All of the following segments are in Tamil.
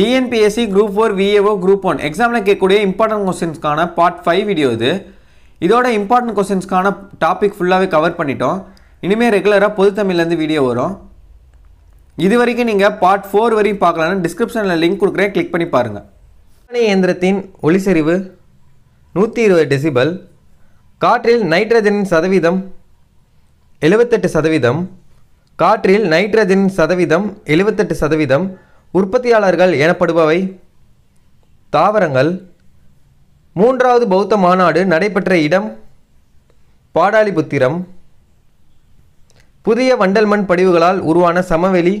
TNPSC group four VAO group one எக்ஸாமில் கேட்கக்கூடிய இம்பார்ட்டன்ட் கொஸ்டின்ஸ்க்கான பார்ட் ஃபைவ் வீடியோ இது இதோட இம்பார்ட்டன்ட் கொஸ்டின்ஸ்க்கான டாபிக் ஃபுல்லாகவே கவர் பண்ணிட்டோம் இனிமேல் ரெகுலராக பொதுத்தமிழ்லேருந்து வீடியோ வரும் இது வரைக்கும் நீங்கள் பார்ட் ஃபோர் வரையும் பார்க்கலான்னு டிஸ்கிரிப்ஷனில் லிங்க் கொடுக்குறேன் கிளிக் பண்ணி பாருங்கள் விற்பனை இயந்திரத்தின் ஒளிசெறிவு நூற்றி இருபது டெசிபல் காற்றில் நைட்ரஜனின் சதவீதம் எழுபத்தெட்டு சதவீதம் காற்றில் நைட்ரஜனின் சதவீதம் எழுபத்தெட்டு சதவீதம் உற்பத்தியாளர்கள் எனப்படுபவை தாவரங்கள் மூன்றாவது பௌத்த மாநாடு நடைபெற்ற இடம் பாடாலிபுத்திரம் புதிய வண்டல் மண் படிவுகளால் உருவான சமவெளி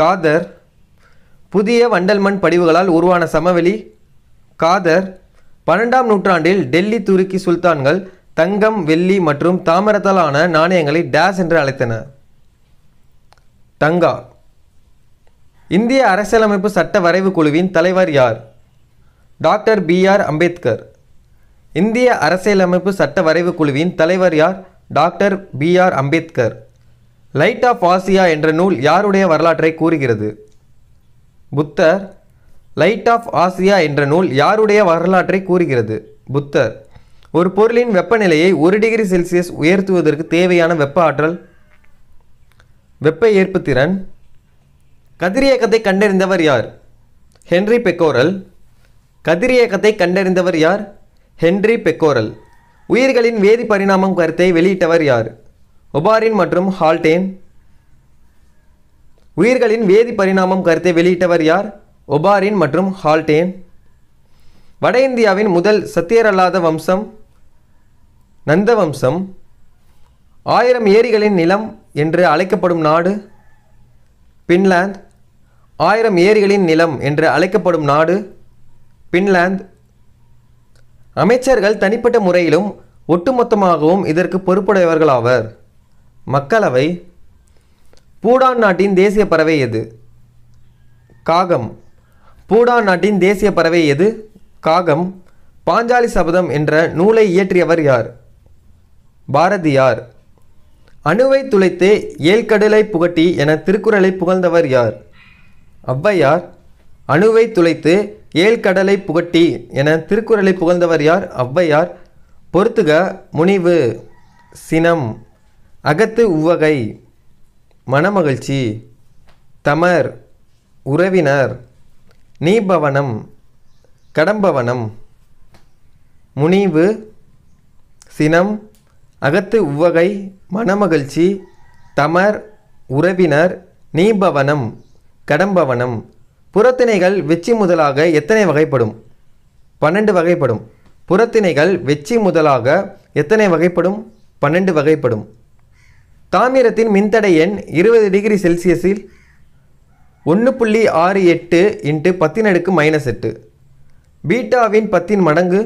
காதர் புதிய வண்டல் மண் படிவுகளால் உருவான சமவெளி காதர் பன்னெண்டாம் நூற்றாண்டில் டெல்லி துருக்கி சுல்தான்கள் தங்கம் வெள்ளி மற்றும் தாமிரத்தாலான நாணயங்களை டேஸ் என்று அழைத்தனர் தங்கா இந்திய அரசியலமைப்பு சட்ட வரைவு குழுவின் தலைவர் யார் டாக்டர் பி ஆர் அம்பேத்கர் இந்திய அரசியலமைப்பு சட்ட வரைவு குழுவின் தலைவர் யார் doctor B R Ambedkar light of Asia என்ற நூல் யாருடைய வரலாற்றை கூறுகிறது புத்தர் லைட் ஆஃப் ஆசியா என்ற நூல் யாருடைய வரலாற்றை கூறுகிறது புத்தர் ஒரு பொருளின் வெப்பநிலையை ஒரு டிகிரி செல்சியஸ் உயர்த்துவதற்கு தேவையான வெப்ப ஆற்றல் வெப்ப ஏற்புத்திறன் கதிரியக்கத்தை கண்டறிந்தவர் யார் ஹென்றி பெக்கோரல் கதிரியக்கத்தை கண்டறிந்தவர் யார் ஹென்றி பெக்கோரல் உயிர்களின் வேதி பரிணாமம் கருத்தை வெளியிட்டவர் யார் ஒபாரின் மற்றும் ஹால்டேன் உயிர்களின் வேதி பரிணாமம் கருத்தை வெளியிட்டவர் யார் ஒபாரின் மற்றும் ஹால்டேன் வட இந்தியாவின் முதல் சத்தியரல்லாத வம்சம் நந்த வம்சம் ஆயிரம் ஏரிகளின் நிலம் என்று அழைக்கப்படும் நாடு பின்லாந்து ஆயிரம் ஏரிகளின் நிலம் என்று அழைக்கப்படும் நாடு பின்லாந்து அமைச்சர்கள் தனிப்பட்ட முறையிலும் ஒட்டுமொத்தமாகவும் இதற்கு பொறுப்புடையவர்களாவர் மக்களவை பூடான் நாட்டின் தேசிய பறவை எது காகம் பூடான் நாட்டின் தேசிய பறவை எது காகம் பாஞ்சாலி சபதம் என்ற நூலை இயற்றியவர் யார் பாரதியார் அணுவை துளைத்து ஏழ்கடலை புகட்டி என திருக்குறளை புகழ்ந்தவர் யார் ஔவையார் அணுவை துளைத்து ஏழ்கடலை புகட்டி என திருக்குறளை புகழ்ந்தவர் யார் ஔவையார் பொறுத்துக முனிவு சினம் அகத்து உவகை மனமகிழ்ச்சி தமர் உறவினர் நீபவனம் கடம்பவனம் முனிவு சினம் அகத்து உவகை மனமகிழ்ச்சி தமர் உறவினர் நீபவனம் கடம்பவனம் புறத்திணைகள் வெச்சி முதலாக எத்தனை வகைப்படும் பன்னெண்டு வகைப்படும் புறத்திணைகள் வெச்சி முதலாக எத்தனை வகைப்படும் பன்னெண்டு வகைப்படும் தாமிரத்தின் மின்தடை எண் இருபது டிகிரி செல்சியஸில் ஒன்று புள்ளி ஆறு எட்டு இன்ட்டு பத்தின் அடுக்கு மைனஸ் எட்டு பீட்டாவின் பத்தின் மடங்கு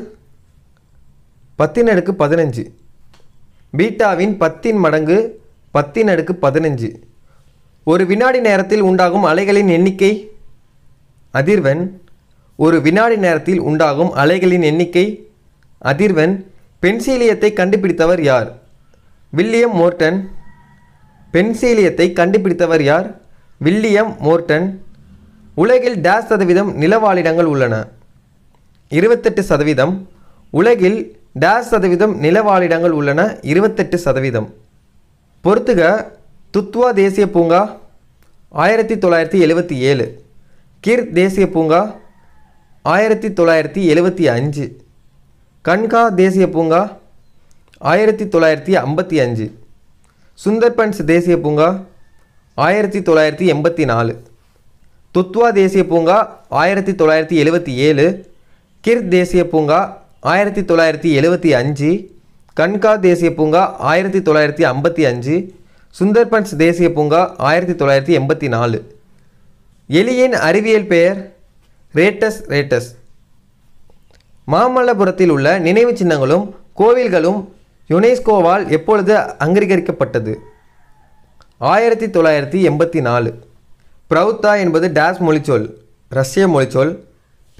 பத்தின் அடுக்கு பதினஞ்சு பீட்டாவின் பத்தின் மடங்கு பத்தின் அடுக்கு பதினஞ்சு ஒரு வினாடி நேரத்தில் உண்டாகும் அலைகளின் எண்ணிக்கை அதிர்வெண் ஒரு வினாடி நேரத்தில் உண்டாகும் அலைகளின் எண்ணிக்கை அதிர்வெண் பென்சீலியத்தை கண்டுபிடித்தவர் யார் வில்லியம் மோர்டன் பென்சீலியத்தை கண்டுபிடித்தவர் யார் வில்லியம் மோர்டன் உலகில் டேஷ் சதவீதம் நிலவாழிடங்கள் உள்ளன இருபத்தெட்டு சதவீதம் உலகில் டேஷ் சதவீதம் நிலவாழிடங்கள் உள்ளன இருபத்தெட்டு சதவீதம் பொறுத்துக துத்வா தேசிய பூங்கா ஆயிரத்தி தொள்ளாயிரத்தி எழுபத்தி ஏழு கிர் தேசிய பூங்கா ஆயிரத்தி தொள்ளாயிரத்தி எழுபத்தி அஞ்சு கன்கா தேசிய பூங்கா ஆயிரத்தி தொள்ளாயிரத்தி ஐம்பத்தி அஞ்சு சுந்தர்பன்ஸ் தேசிய பூங்கா ஆயிரத்தி தொள்ளாயிரத்தி எண்பத்தி நாலு துத்வா தேசிய பூங்கா ஆயிரத்தி தொள்ளாயிரத்தி எழுபத்தி ஏழு கிர் தேசிய பூங்கா ஆயிரத்தி தொள்ளாயிரத்தி எழுபத்தி அஞ்சு கன்கா தேசிய பூங்கா ஆயிரத்தி தொள்ளாயிரத்தி ஐம்பத்தி அஞ்சு சுந்தர்பன்ஸ் தேசிய பூங்கா ஆயிரத்தி தொள்ளாயிரத்தி எண்பத்தி நாலு எலியின் அறிவியல் பெயர் ரேட்டஸ் ரேட்டஸ் மாமல்லபுரத்தில் உள்ள நினைவு சின்னங்களும் கோவில்களும் யுனெஸ்கோவால் எப்பொழுது அங்கீகரிக்கப்பட்டது ஆயிரத்தி தொள்ளாயிரத்தி எண்பத்தி நாலு ப்ரௌத்தா என்பது டேஸ் மொழிச்சொல் ரஷ்ய மொழிச்சொல்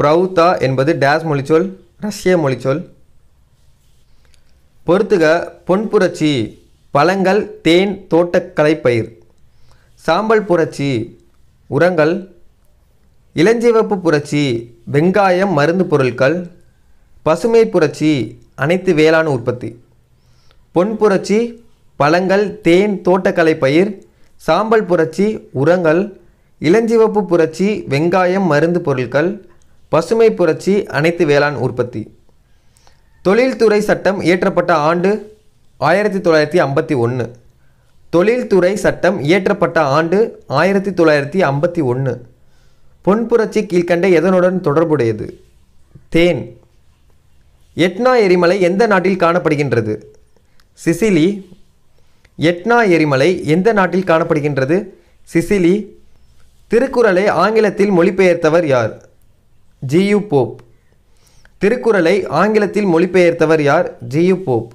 ப்ரௌத்தா என்பது டேஸ் மொழிச்சொல் ரஷ்ய மொழிச்சொல் பொறுத்துக பொன்புரட்சி பழங்கள் தேன் தோட்டக்கலை பயிர் சாம்பல் புரட்சி உரங்கள் இளஞ்சிவப்பு புரட்சி வெங்காயம் மருந்து பொருட்கள் பசுமை புரட்சி அனைத்து வேளாண் உற்பத்தி பொன் புரட்சி பழங்கள் தேன் தோட்டக்கலை பயிர் சாம்பல் புரட்சி உரங்கள் இளஞ்சிவப்பு புரட்சி வெங்காயம் மருந்து பொருட்கள் பசுமை புரட்சி அனைத்து வேளாண் உற்பத்தி தொழில்துறை சட்டம் இயற்றப்பட்ட ஆண்டு ஆயிரத்தி தொள்ளாயிரத்தி ஐம்பத்தி ஒன்று தொழில்துறை சட்டம் இயற்றப்பட்ட ஆண்டு ஆயிரத்தி தொள்ளாயிரத்தி ஐம்பத்தி ஒன்று பொன்புரட்சி கீழ்கண்ட எதனுடன் தொடர்புடையது தேன் எட்னா எரிமலை எந்த நாட்டில் காணப்படுகின்றது சிசிலி எட்னா எரிமலை எந்த நாட்டில் காணப்படுகின்றது சிசிலி திருக்குறளை ஆங்கிலத்தில் மொழிபெயர்த்தவர் யார் ஜியு போப் திருக்குறளை ஆங்கிலத்தில் மொழிபெயர்த்தவர் யார் ஜியு போப்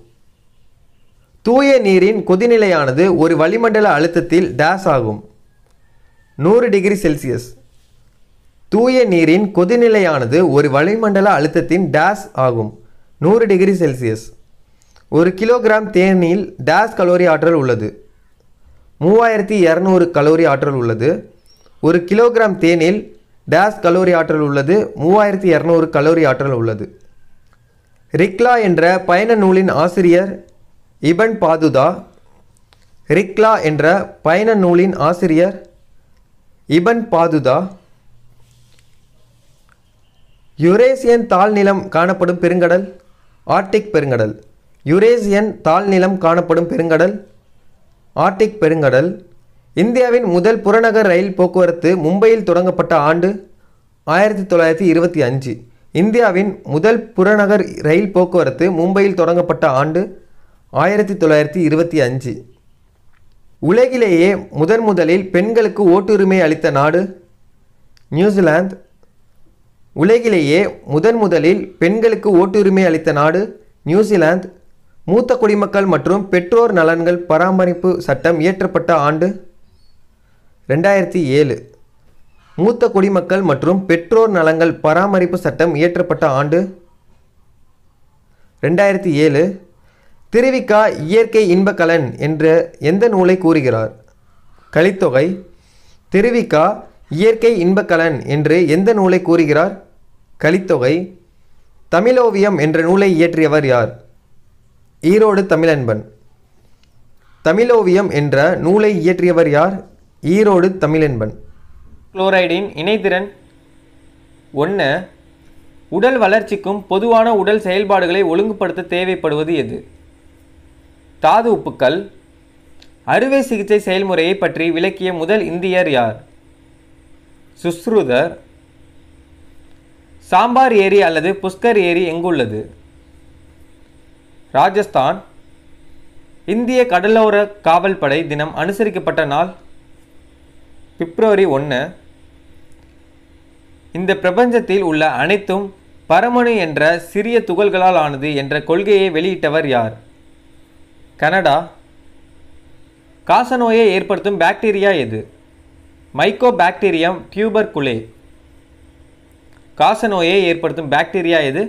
தூய நீரின் கொதிநிலையானது ஒரு வளிமண்டல அழுத்தத்தில் டேஸ் ஆகும் நூறு டிகிரி செல்சியஸ் தூய நீரின் கொதிநிலையானது ஒரு வளிமண்டல அழுத்தத்தின் டேஸ் ஆகும் நூறு டிகிரி செல்சியஸ் ஒரு கிலோகிராம் தேனில் டேஸ் கலோரி ஆற்றல் உள்ளது மூவாயிரத்தி இரநூறு கலோரி ஆற்றல் உள்ளது ஒரு கிலோகிராம் தேனில் டேஸ் கலோரி ஆற்றல் உள்ளது மூவாயிரத்தி இரநூறு கலோரி ஆற்றல் உள்ளது ரிக்லா என்ற பயண நூலின் ஆசிரியர் இபன் பாதுதா ரிக்லா என்ற பயண நூலின் ஆசிரியர் இபன் பாதுதா யுரேசியன் தாழ்நிலம் காணப்படும் பெருங்கடல் ஆர்டிக் பெருங்கடல் யுரேசியன் தாழ்நிலம் காணப்படும் பெருங்கடல் ஆர்டிக் பெருங்கடல் இந்தியாவின் முதல் புறநகர் ரயில் போக்குவரத்து மும்பையில் தொடங்கப்பட்ட ஆண்டு ஆயிரத்தி தொள்ளாயிரத்தி இருபத்தி அஞ்சு இந்தியாவின் முதல் புறநகர் ரயில் போக்குவரத்து மும்பையில் தொடங்கப்பட்ட ஆண்டு ஆயிரத்தி தொள்ளாயிரத்தி இருபத்தி அஞ்சு உலகிலேயே முதன் முதலில் பெண்களுக்கு ஓட்டுரிமை அளித்த நாடு நியூசிலாந்து உலகிலேயே முதன் முதலில் பெண்களுக்கு ஓட்டுரிமை அளித்த நாடு நியூசிலாந்து மூத்த குடிமக்கள் மற்றும் பெற்றோர் நலன்கள் பராமரிப்பு சட்டம் இயற்றப்பட்ட ஆண்டு ரெண்டாயிரத்தி ஏழு மூத்த குடிமக்கள் மற்றும் பெற்றோர் நலங்கள் பராமரிப்பு சட்டம் இயற்றப்பட்ட ஆண்டு ரெண்டாயிரத்தி ஏழு திருவிக்கா இயற்கை இன்பக்கலன் என்று எந்த நூலை கூறுகிறார் கலித்தொகை திருவிக்கா இயற்கை இன்பக்கலன் என்று எந்த நூலை கூறுகிறார் கலித்தொகை தமிழோவியம் என்ற நூலை இயற்றியவர் யார் ஈரோடு தமிழன்பன் தமிழோவியம் என்ற நூலை இயற்றியவர் யார் ஈரோடு தமிழன்பன் குளோரைடின் இணைதிறன் ஒன்று உடல் வளர்ச்சிக்கும் பொதுவான உடல் செயல்பாடுகளை ஒழுங்குபடுத்த தேவைப்படுவது எது தாது உப்புக்கள் அறுவை சிகிச்சை செயல்முறையை பற்றி விளக்கிய முதல் இந்தியர் யார் சுஸ்ருதர் சாம்பார் ஏரி அல்லது புஷ்கர் ஏரி எங்குள்ளது ராஜஸ்தான் இந்திய கடலோர காவல் படை தினம் அனுசரிக்கப்பட்ட நாள் பிப்ரவரி ஒன்று இந்த பிரபஞ்சத்தில் உள்ள அனைத்தும் பரமணு என்ற சிறிய துகள்களால் ஆனது என்ற கொள்கையை வெளியிட்டவர் யார் கனடா காசநோயை ஏற்படுத்தும் பாக்டீரியா எது மைக்கோ பாக்டீரியம் டியூபர் குலே காசநோயை ஏற்படுத்தும் பாக்டீரியா எது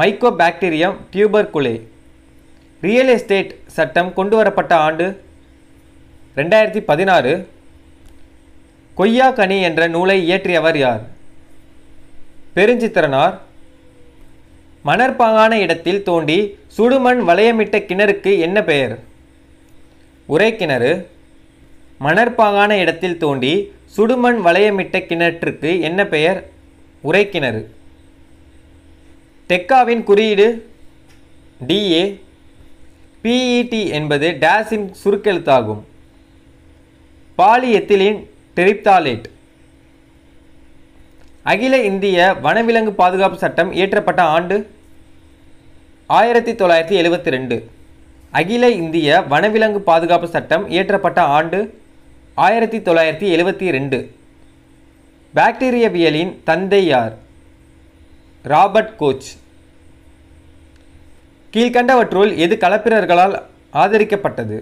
மைக்கோ பாக்டீரியம் டியூபர் குலே ரியல் எஸ்டேட் சட்டம் கொண்டு வரப்பட்ட ஆண்டு ரெண்டாயிரத்தி பதினாறு கொய்யா கனி என்ற நூலை இயற்றியவர் யார் பெருஞ்சித்திரனார் மணற்பாங்கான இடத்தில் தோண்டி சுடுமண் வளையமிட்ட கிணறுக்கு என்ன பெயர் உரை கிணறு மணற்பாங்கான இடத்தில் தோண்டி சுடுமண் வளையமிட்ட கிணற்றுக்கு என்ன பெயர் உரை கிணறு டெக்காவின் குறியீடு டிஏ பிஇடி e என்பது டேஸின் சுருக்கெழுத்தாகும் பாலி எத்திலின் டெரிப்தாலேட் அகில இந்திய வனவிலங்கு பாதுகாப்பு சட்டம் இயற்றப்பட்ட ஆண்டு ஆயிரத்தி தொள்ளாயிரத்தி எழுபத்தி ரெண்டு அகில இந்திய வனவிலங்கு பாதுகாப்பு சட்டம் இயற்றப்பட்ட ஆண்டு ஆயிரத்தி தொள்ளாயிரத்தி எழுபத்தி ரெண்டு பாக்டீரியவியலின் தந்தை யார் ராபர்ட் கோச் கீழ்கண்டவற்றுள் எது கலப்பிரர்களால் ஆதரிக்கப்பட்டது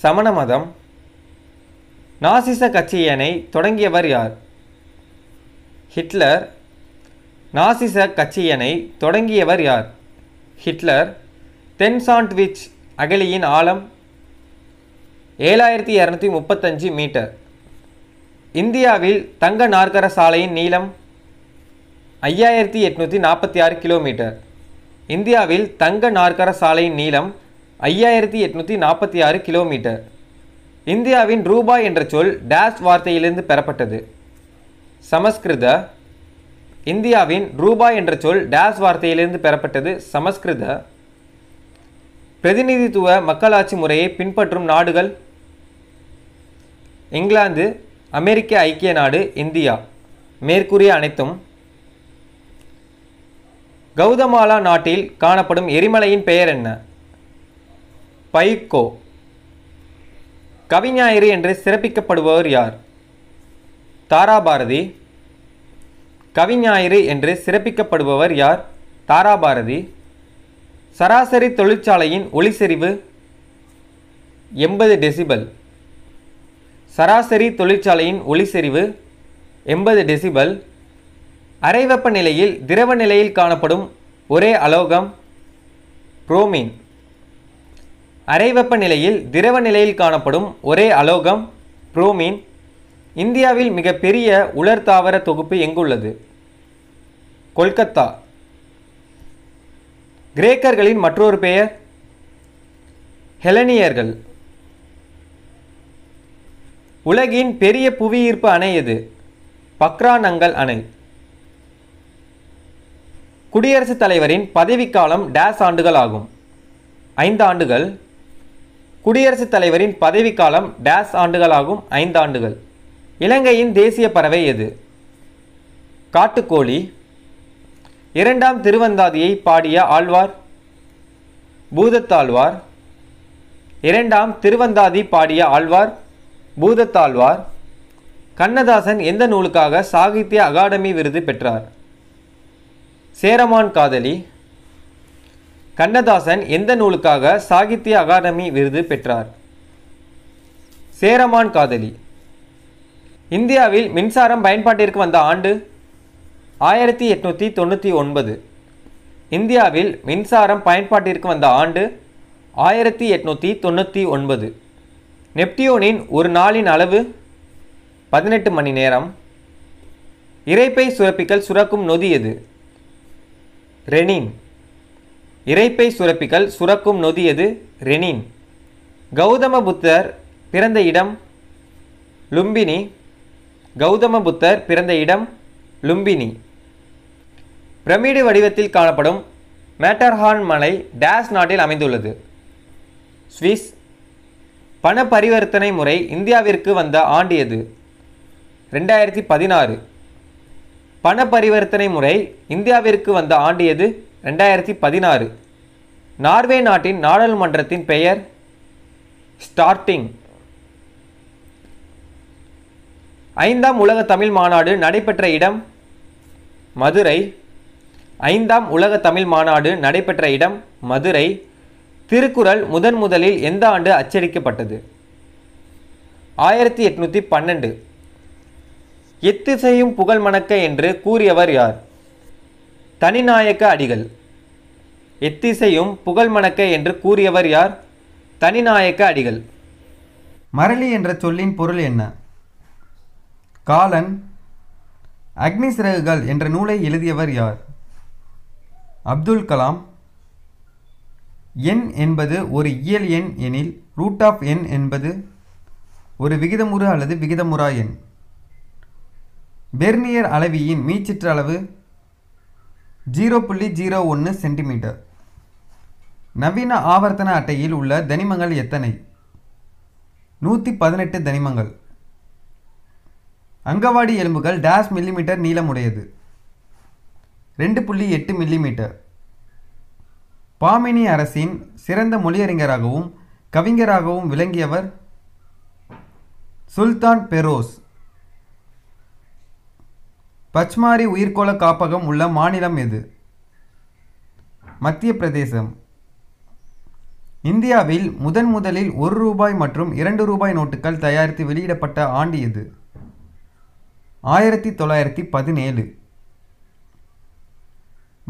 சமண மதம் நாசிச கட்சியனை தொடங்கியவர் யார் ஹிட்லர் நாசிச கட்சியனை தொடங்கியவர் யார் ஹிட்லர் தென்சாண்ட்விச் அகலியின் ஆழம் ஏழாயிரத்தி இரநூத்தி முப்பத்தஞ்சு மீட்டர் இந்தியாவில் தங்க நாற்கர சாலையின் நீளம் ஐயாயிரத்தி எட்நூற்றி நாற்பத்தி ஆறு கிலோமீட்டர் இந்தியாவில் தங்க நாற்கர சாலையின் நீளம் ஐயாயிரத்தி எட்நூற்றி நாற்பத்தி ஆறு கிலோமீட்டர் இந்தியாவின் ரூபாய் என்ற சொல் டேஷ் வார்த்தையிலிருந்து பெறப்பட்டது சமஸ்கிருத இந்தியாவின் ரூபாய் என்ற சொல் டேஸ் வார்த்தையிலிருந்து பெறப்பட்டது சமஸ்கிருத பிரதிநிதித்துவ மக்களாட்சி முறையை பின்பற்றும் நாடுகள் இங்கிலாந்து அமெரிக்க ஐக்கிய நாடு இந்தியா மேற்கூறிய அனைத்தும் கௌதமாலா நாட்டில் காணப்படும் எரிமலையின் பெயர் என்ன பைக்கோ கவிஞாயிறு என்று சிறப்பிக்கப்படுபவர் யார் தாராபாரதி கவிஞாயிறு என்று சிறப்பிக்கப்படுபவர் யார் தாராபாரதி சராசரி தொழிற்சாலையின் ஒளிசெறிவு எண்பது டெசிபல் சராசரி தொழிற்சாலையின் ஒளிசெறிவு எண்பது டெசிபல் அரைவெப்ப நிலையில் திரவ நிலையில் காணப்படும் ஒரே அலோகம் புரோமீன் அரைவெப்ப நிலையில் திரவ நிலையில் காணப்படும் ஒரே அலோகம் புரோமீன் இந்தியாவில் மிகப்பெரிய உலர் தாவர தொகுப்பு எங்குள்ளது கொல்கத்தா கிரேக்கர்களின் மற்றொரு பெயர் ஹெலனியர்கள் உலகின் பெரிய புவியீர்ப்பு அணை எது பக்ரானங்கள் அணை குடியரசுத் தலைவரின் பதவிக்காலம் டேஸ் ஆண்டுகள் ஆகும் ஐந்து ஆண்டுகள் குடியரசுத் தலைவரின் பதவிக்காலம் டேஸ் ஆண்டுகள் ஆகும் ஐந்து ஆண்டுகள் இலங்கையின் தேசிய பறவை எது காட்டுக்கோழி இரண்டாம் திருவந்தாதியை பாடிய ஆழ்வார் பூதத்தாழ்வார் இரண்டாம் திருவந்தாதி பாடிய ஆழ்வார் பூதத்தாழ்வார் கண்ணதாசன் எந்த நூலுக்காக சாகித்ய அகாடமி விருது பெற்றார் சேரமான் காதலி கண்ணதாசன் எந்த நூலுக்காக சாகித்ய அகாடமி விருது பெற்றார் சேரமான் காதலி இந்தியாவில் மின்சாரம் பயன்பாட்டிற்கு வந்த ஆண்டு ஆயிரத்தி எட்நூற்றி தொண்ணூற்றி ஒன்பது இந்தியாவில் மின்சாரம் பயன்பாட்டிற்கு வந்த ஆண்டு ஆயிரத்தி எட்நூற்றி தொண்ணூற்றி ஒன்பது நெப்டியூனின் ஒரு நாளின் அளவு பதினெட்டு மணி நேரம் இறைப்பை சுரப்பிகள் சுரக்கும் நொதி எது ரெனின் இறைப்பை சுரப்பிகள் சுரக்கும் நொதி எது ரெனின் கௌதம புத்தர் பிறந்த இடம் லும்பினி கௌதம புத்தர் பிறந்த இடம் லும்பினி பிரமிடு வடிவத்தில் காணப்படும் மேட்டர்ஹார்ன் மலை டேஸ் நாட்டில் அமைந்துள்ளது ஸ்விஸ் பண பரிவர்த்தனை முறை இந்தியாவிற்கு வந்த ஆண்டு எது ரெண்டாயிரத்தி பதினாறு பண பரிவர்த்தனை முறை இந்தியாவிற்கு வந்த ஆண்டு எது ரெண்டாயிரத்தி பதினாறு நார்வே நாட்டின் நாடாளுமன்றத்தின் பெயர் ஸ்டார்டிங் ஐந்தாம் உலக தமிழ் மாநாடு நடைபெற்ற இடம் மதுரை ஐந்தாம் உலக தமிழ் மாநாடு நடைபெற்ற இடம் மதுரை திருக்குறள் முதன் முதலில் எந்த ஆண்டு அச்சடிக்கப்பட்டது ஆயிரத்தி எட்நூற்றி பன்னெண்டு எத்திசையும் புகழ் மணக்க என்று கூறியவர் யார் தனிநாயக்க அடிகள் எத்திசையும் புகழ் மணக்க என்று கூறியவர் யார் தனிநாயக்க அடிகள் மரளி என்ற சொல்லின் பொருள் என்ன காலன் அக்னி சிறகுகள் என்ற நூலை எழுதியவர் யார் அப்துல் கலாம் எண் என்பது ஒரு இயல் எண் எனில் ரூட் ஆஃப் எண் என்பது ஒரு விகிதமுறு அல்லது விகிதமுறா எண் பெர்னியர் அளவியின் மீச்சிற்றளவு ஜீரோ புள்ளி ஜீரோ ஒன்று சென்டிமீட்டர் நவீன ஆவர்த்தன அட்டையில் உள்ள தனிமங்கள் எத்தனை நூற்றி பதினெட்டு தனிமங்கள் அங்கவாடி எலும்புகள் டேஷ் மில்லிமீட்டர் நீளமுடையது ரெண்டு புள்ளி எட்டு மில்லிமீட்டர் பாமினி அரசின் சிறந்த மொழியறிஞராகவும் கவிஞராகவும் விளங்கியவர் சுல்தான் பெரோஸ் பச்மாரி உயிர்கோள காப்பகம் உள்ள மாநிலம் எது மத்திய பிரதேசம் இந்தியாவில் முதன் முதலில் ஒரு ரூபாய் மற்றும் இரண்டு ரூபாய் நோட்டுகள் தயாரித்து வெளியிடப்பட்ட ஆண்டு எது ஆயிரத்தி தொள்ளாயிரத்தி பதினேழு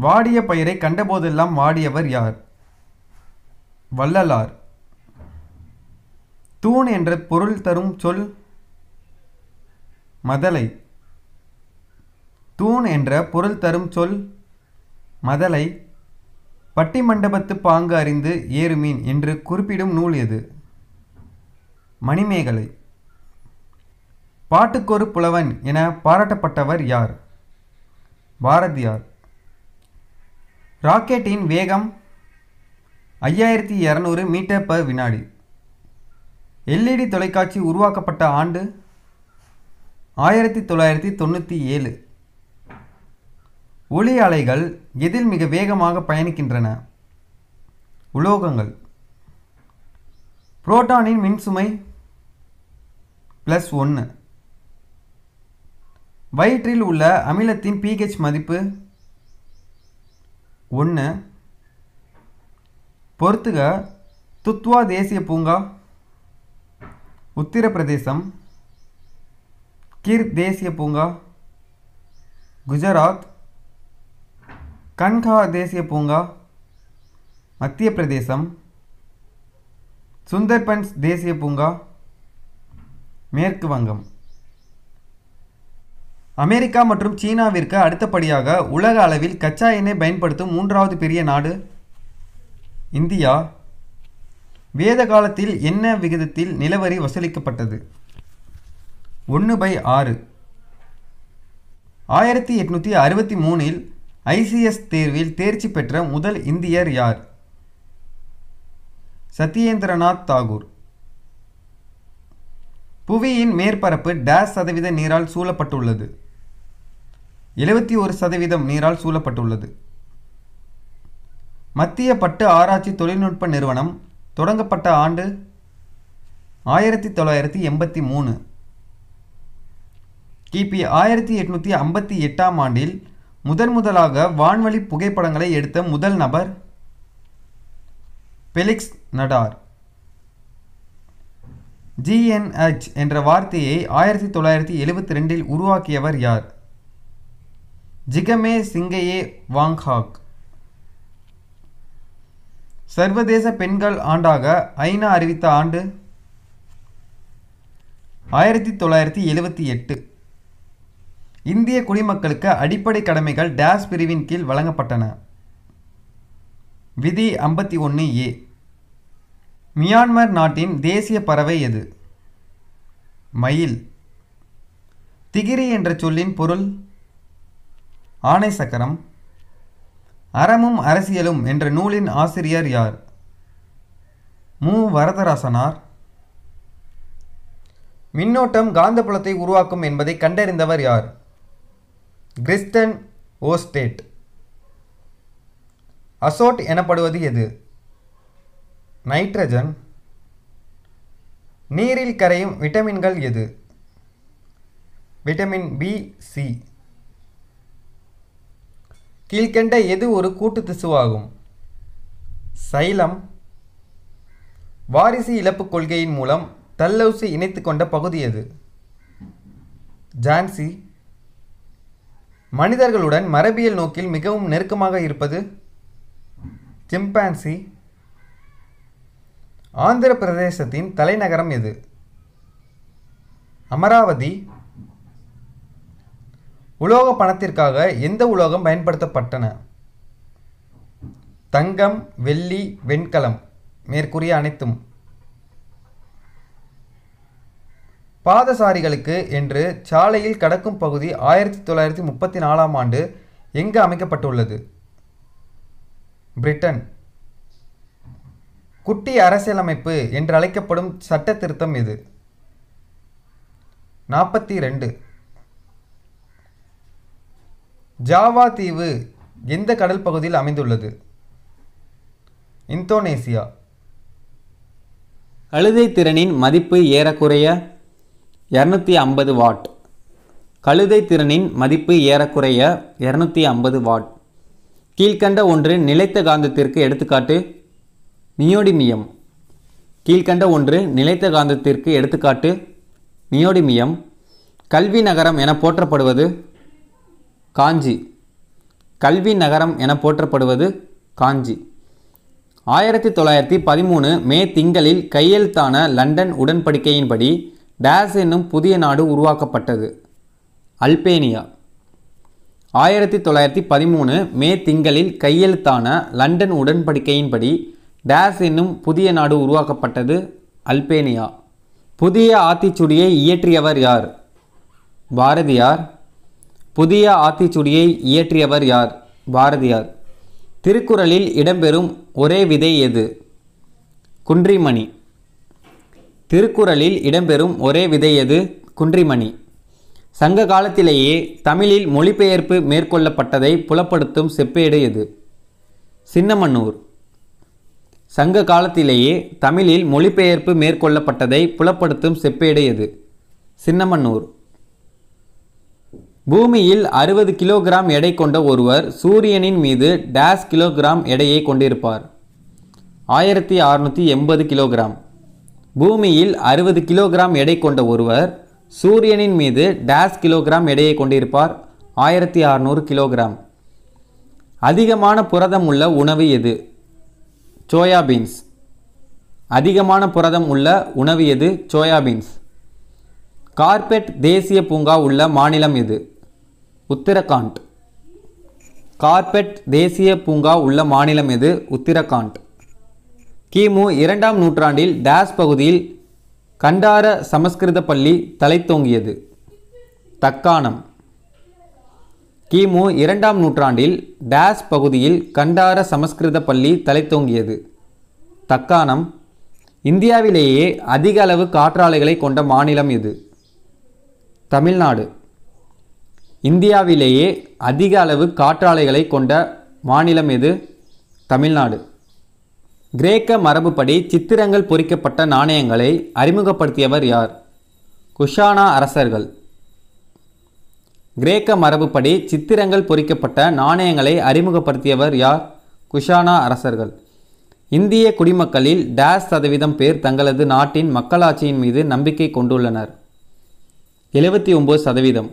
வாடிய பயிரை கண்டபோதெல்லாம் வாடியவர் யார் வள்ளலார் தூண் என்ற பொருள் தரும் சொல் மதலை தூண் என்ற பொருள் தரும் சொல் மதலை பட்டி மண்டபத்து பாங்கு அறிந்து ஏறுமீன் என்று குறிப்பிடும் நூல் எது மணிமேகலை பாட்டுக்கொரு புலவன் என பாராட்டப்பட்டவர் யார் பாரதியார் ராக்கெட்டின் வேகம் ஐயாயிரத்தி இரநூறு மீட்டர் பர் வினாடி எல்இடி தொலைக்காட்சி உருவாக்கப்பட்ட ஆண்டு ஆயிரத்தி தொள்ளாயிரத்தி தொண்ணூற்றி ஏழு ஒளி அலைகள் எதில் மிக வேகமாக பயணிக்கின்றன உலோகங்கள் புரோட்டானின் மின்சுமை ப்ளஸ் ஒன்று வயிற்றில் உள்ள அமிலத்தின் பிஹெச் மதிப்பு ஒன்று பொறுத்துக துத்வா தேசிய பூங்கா உத்திரப்பிரதேசம் கிர் தேசிய பூங்கா குஜராத் கன்கா தேசிய பூங்கா மத்திய பிரதேசம் சுந்தர்பன்ஸ் தேசிய பூங்கா மேற்கு வங்கம் அமெரிக்கா மற்றும் சீனாவிற்கு அடுத்தபடியாக உலக அளவில் கச்சா எண்ணெய் பயன்படுத்தும் மூன்றாவது பெரிய நாடு இந்தியா வேத காலத்தில் என்ன விகிதத்தில் நிலவரி வசூலிக்கப்பட்டது ஒன்று பை ஆறு ஆயிரத்தி எட்நூற்றி அறுபத்தி மூணில் ஐசிஎஸ் தேர்வில் தேர்ச்சி பெற்ற முதல் இந்தியர் யார் சத்யேந்திரநாத் தாகூர் புவியின் மேற்பரப்பு டேஸ் சதவீத நீரால் சூழப்பட்டுள்ளது எழுபத்தி ஒரு சதவீதம் நீரால் சூழப்பட்டுள்ளது மத்திய பட்டு ஆராய்ச்சி தொழில்நுட்ப நிறுவனம் தொடங்கப்பட்ட ஆண்டு ஆயிரத்தி தொள்ளாயிரத்தி எண்பத்தி மூணு கிபி ஆயிரத்தி எட்நூற்றி ஐம்பத்தி எட்டாம் ஆண்டில் முதன் முதலாக வான்வழி புகைப்படங்களை எடுத்த முதல் நபர் பெலிக்ஸ் நடார் ஜிஎன்ஹெச் என்ற வார்த்தையை ஆயிரத்தி தொள்ளாயிரத்தி எழுபத்தி ரெண்டில் உருவாக்கியவர் யார் ஜிகமே சிங்கையே வாங்ஹாக் சர்வதேச பெண்கள் ஆண்டாக ஐநா அறிவித்த ஆண்டு ஆயிரத்தி தொள்ளாயிரத்தி எழுபத்தி எட்டு இந்திய குடிமக்களுக்கு அடிப்படை கடமைகள் டேஸ் பிரிவின் கீழ் வழங்கப்பட்டன விதி ஐம்பத்தி ஒன்று ஏ மியான்மர் நாட்டின் தேசிய பறவை எது மயில் திகிரி என்ற சொல்லின் பொருள் ஆணை சக்கரம் அறமும் அரசியலும் என்ற நூலின் ஆசிரியர் யார் மு வரதராசனார் மின்னோட்டம் காந்தபுலத்தை உருவாக்கும் என்பதை கண்டறிந்தவர் யார் கிறிஸ்டன் ஓஸ்டேட் அசோட் எனப்படுவது எது நைட்ரஜன் நீரில் கரையும் விட்டமின்கள் எது விட்டமின் பி சி கீழ்கண்ட எது ஒரு கூட்டு திசுவாகும் சைலம் வாரிசு இழப்பு கொள்கையின் மூலம் தல்லவுசு இணைத்து கொண்ட பகுதி எது ஜான்சி மனிதர்களுடன் மரபியல் நோக்கில் மிகவும் நெருக்கமாக இருப்பது சிம்பான்சி ஆந்திர பிரதேசத்தின் தலைநகரம் எது அமராவதி உலோக பணத்திற்காக எந்த உலோகம் பயன்படுத்தப்பட்டன தங்கம் வெள்ளி வெண்கலம் மேற்கூறிய அனைத்தும் பாதசாரிகளுக்கு என்று சாலையில் கடக்கும் பகுதி ஆயிரத்தி தொள்ளாயிரத்தி முப்பத்தி நாலாம் ஆண்டு எங்கு அமைக்கப்பட்டுள்ளது பிரிட்டன் குட்டி அரசியலமைப்பு என்று அழைக்கப்படும் சட்ட திருத்தம் இது நாற்பத்தி ரெண்டு ஜாவா தீவு எந்த கடல் பகுதியில் அமைந்துள்ளது இந்தோனேசியா கழுதை திறனின் மதிப்பு ஏறக்குறைய இரநூத்தி ஐம்பது வாட் கழுதை திறனின் மதிப்பு ஏறக்குறைய இரநூத்தி ஐம்பது வாட் கீழ்கண்ட ஒன்று நிலைத்த காந்தத்திற்கு எடுத்துக்காட்டு நியோடிமியம் கீழ்கண்ட ஒன்று நிலைத்த காந்தத்திற்கு எடுத்துக்காட்டு நியோடிமியம் கல்வி நகரம் என போற்றப்படுவது காஞ்சி கல்வி நகரம் என போற்றப்படுவது காஞ்சி ஆயிரத்தி தொள்ளாயிரத்தி பதிமூணு மே திங்களில் கையெழுத்தான லண்டன் உடன்படிக்கையின்படி டேஸ் என்னும் புதிய நாடு உருவாக்கப்பட்டது அல்பேனியா ஆயிரத்தி தொள்ளாயிரத்தி பதிமூணு மே திங்களில் கையெழுத்தான லண்டன் உடன்படிக்கையின்படி டேஸ் என்னும் புதிய நாடு உருவாக்கப்பட்டது அல்பேனியா புதிய ஆத்திச்சுடியை இயற்றியவர் யார் பாரதியார் புதிய ஆத்திச்சுடியை இயற்றியவர் யார் பாரதியார் திருக்குறளில் இடம்பெறும் ஒரே விதை எது குன்றிமணி திருக்குறளில் இடம்பெறும் ஒரே விதை எது குன்றிமணி சங்க காலத்திலேயே தமிழில் மொழிபெயர்ப்பு மேற்கொள்ளப்பட்டதை புலப்படுத்தும் செப்பேடு எது சின்னமன்னூர் சங்க காலத்திலேயே தமிழில் மொழிபெயர்ப்பு மேற்கொள்ளப்பட்டதை புலப்படுத்தும் செப்பேடு எது சின்னமன்னூர் பூமியில் அறுபது கிலோகிராம் எடை கொண்ட ஒருவர் சூரியனின் மீது டேஸ் கிலோகிராம் எடையை கொண்டிருப்பார் ஆயிரத்தி அறுநூற்றி எண்பது கிலோகிராம் பூமியில் அறுபது கிலோகிராம் எடை கொண்ட ஒருவர் சூரியனின் மீது டேஸ் கிலோகிராம் எடையை கொண்டிருப்பார் ஆயிரத்தி அறுநூறு கிலோகிராம் அதிகமான புரதம் உள்ள உணவு எது சோயாபீன்ஸ் அதிகமான புரதம் உள்ள உணவு எது சோயாபீன்ஸ் கார்பெட் தேசிய பூங்கா உள்ள மாநிலம் எது உத்தரகாண்ட் கார்பெட் தேசிய பூங்கா உள்ள மாநிலம் எது உத்தரகாண்ட் கிமு இரண்டாம் நூற்றாண்டில் டேஸ் பகுதியில் கண்டார சமஸ்கிருத பள்ளி தலைத்தோங்கியது தக்காணம் கிமு இரண்டாம் நூற்றாண்டில் டேஸ் பகுதியில் கண்டார சமஸ்கிருத பள்ளி தலைத்தோங்கியது தக்காணம் இந்தியாவிலேயே அதிக அளவு காற்றாலைகளை கொண்ட மாநிலம் இது தமிழ்நாடு இந்தியாவிலேயே அதிக அளவு காற்றாலைகளை கொண்ட மாநிலம் எது தமிழ்நாடு கிரேக்க மரபுப்படி சித்திரங்கள் பொறிக்கப்பட்ட நாணயங்களை அறிமுகப்படுத்தியவர் யார் குஷானா அரசர்கள் கிரேக்க மரபுப்படி சித்திரங்கள் பொறிக்கப்பட்ட நாணயங்களை அறிமுகப்படுத்தியவர் யார் குஷானா அரசர்கள் இந்திய குடிமக்களில் டேஸ் சதவீதம் பேர் தங்களது நாட்டின் மக்களாட்சியின் மீது நம்பிக்கை கொண்டுள்ளனர் எழுபத்தி ஒம்பது சதவீதம்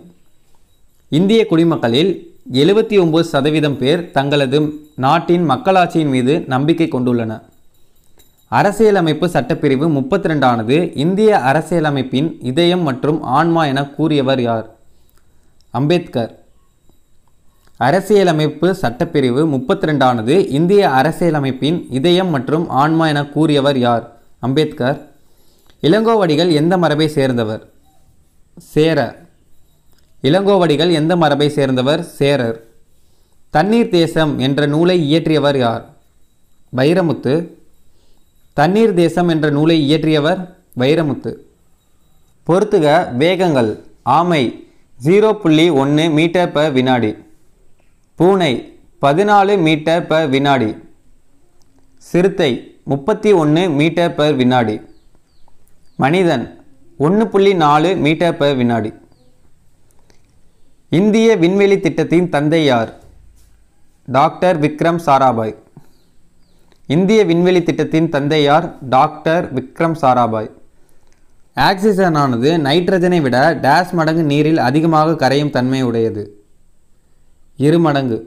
இந்திய குடிமக்களில் எழுபத்தி ஒம்பது சதவீதம் பேர் தங்களது நாட்டின் மக்களாட்சியின் மீது நம்பிக்கை கொண்டுள்ளன அரசியலமைப்பு சட்டப்பிரிவு முப்பத்தி ரெண்டானது இந்திய அரசியலமைப்பின் இதயம் மற்றும் ஆன்மா என கூறியவர் யார் அம்பேத்கர் அரசியலமைப்பு சட்டப்பிரிவு முப்பத்தி ரெண்டானது இந்திய அரசியலமைப்பின் இதயம் மற்றும் ஆன்மா என கூறியவர் யார் அம்பேத்கர் இளங்கோவடிகள் எந்த மரபை சேர்ந்தவர் சேர இளங்கோவடிகள் எந்த மரபை சேர்ந்தவர் சேரர் தண்ணீர் தேசம் என்ற நூலை இயற்றியவர் யார் வைரமுத்து தண்ணீர் தேசம் என்ற நூலை இயற்றியவர் வைரமுத்து பொறுத்துக வேகங்கள் ஆமை ஜீரோ புள்ளி ஒன்று மீட்டர் பர் வினாடி பூனை பதினாலு மீட்டர் பர் வினாடி சிறுத்தை முப்பத்தி ஒன்று மீட்டர் பர் வினாடி மனிதன் ஒன்று புள்ளி நாலு மீட்டர் பர் வினாடி இந்திய விண்வெளி திட்டத்தின் தந்தை யார் டாக்டர் விக்ரம் சாராபாய் இந்திய விண்வெளி திட்டத்தின் தந்தை யார் டாக்டர் விக்ரம் சாராபாய் ஆக்சிஜனானது நைட்ரஜனை விட டேஸ் மடங்கு நீரில் அதிகமாக கரையும் தன்மை உடையது இரு மடங்கு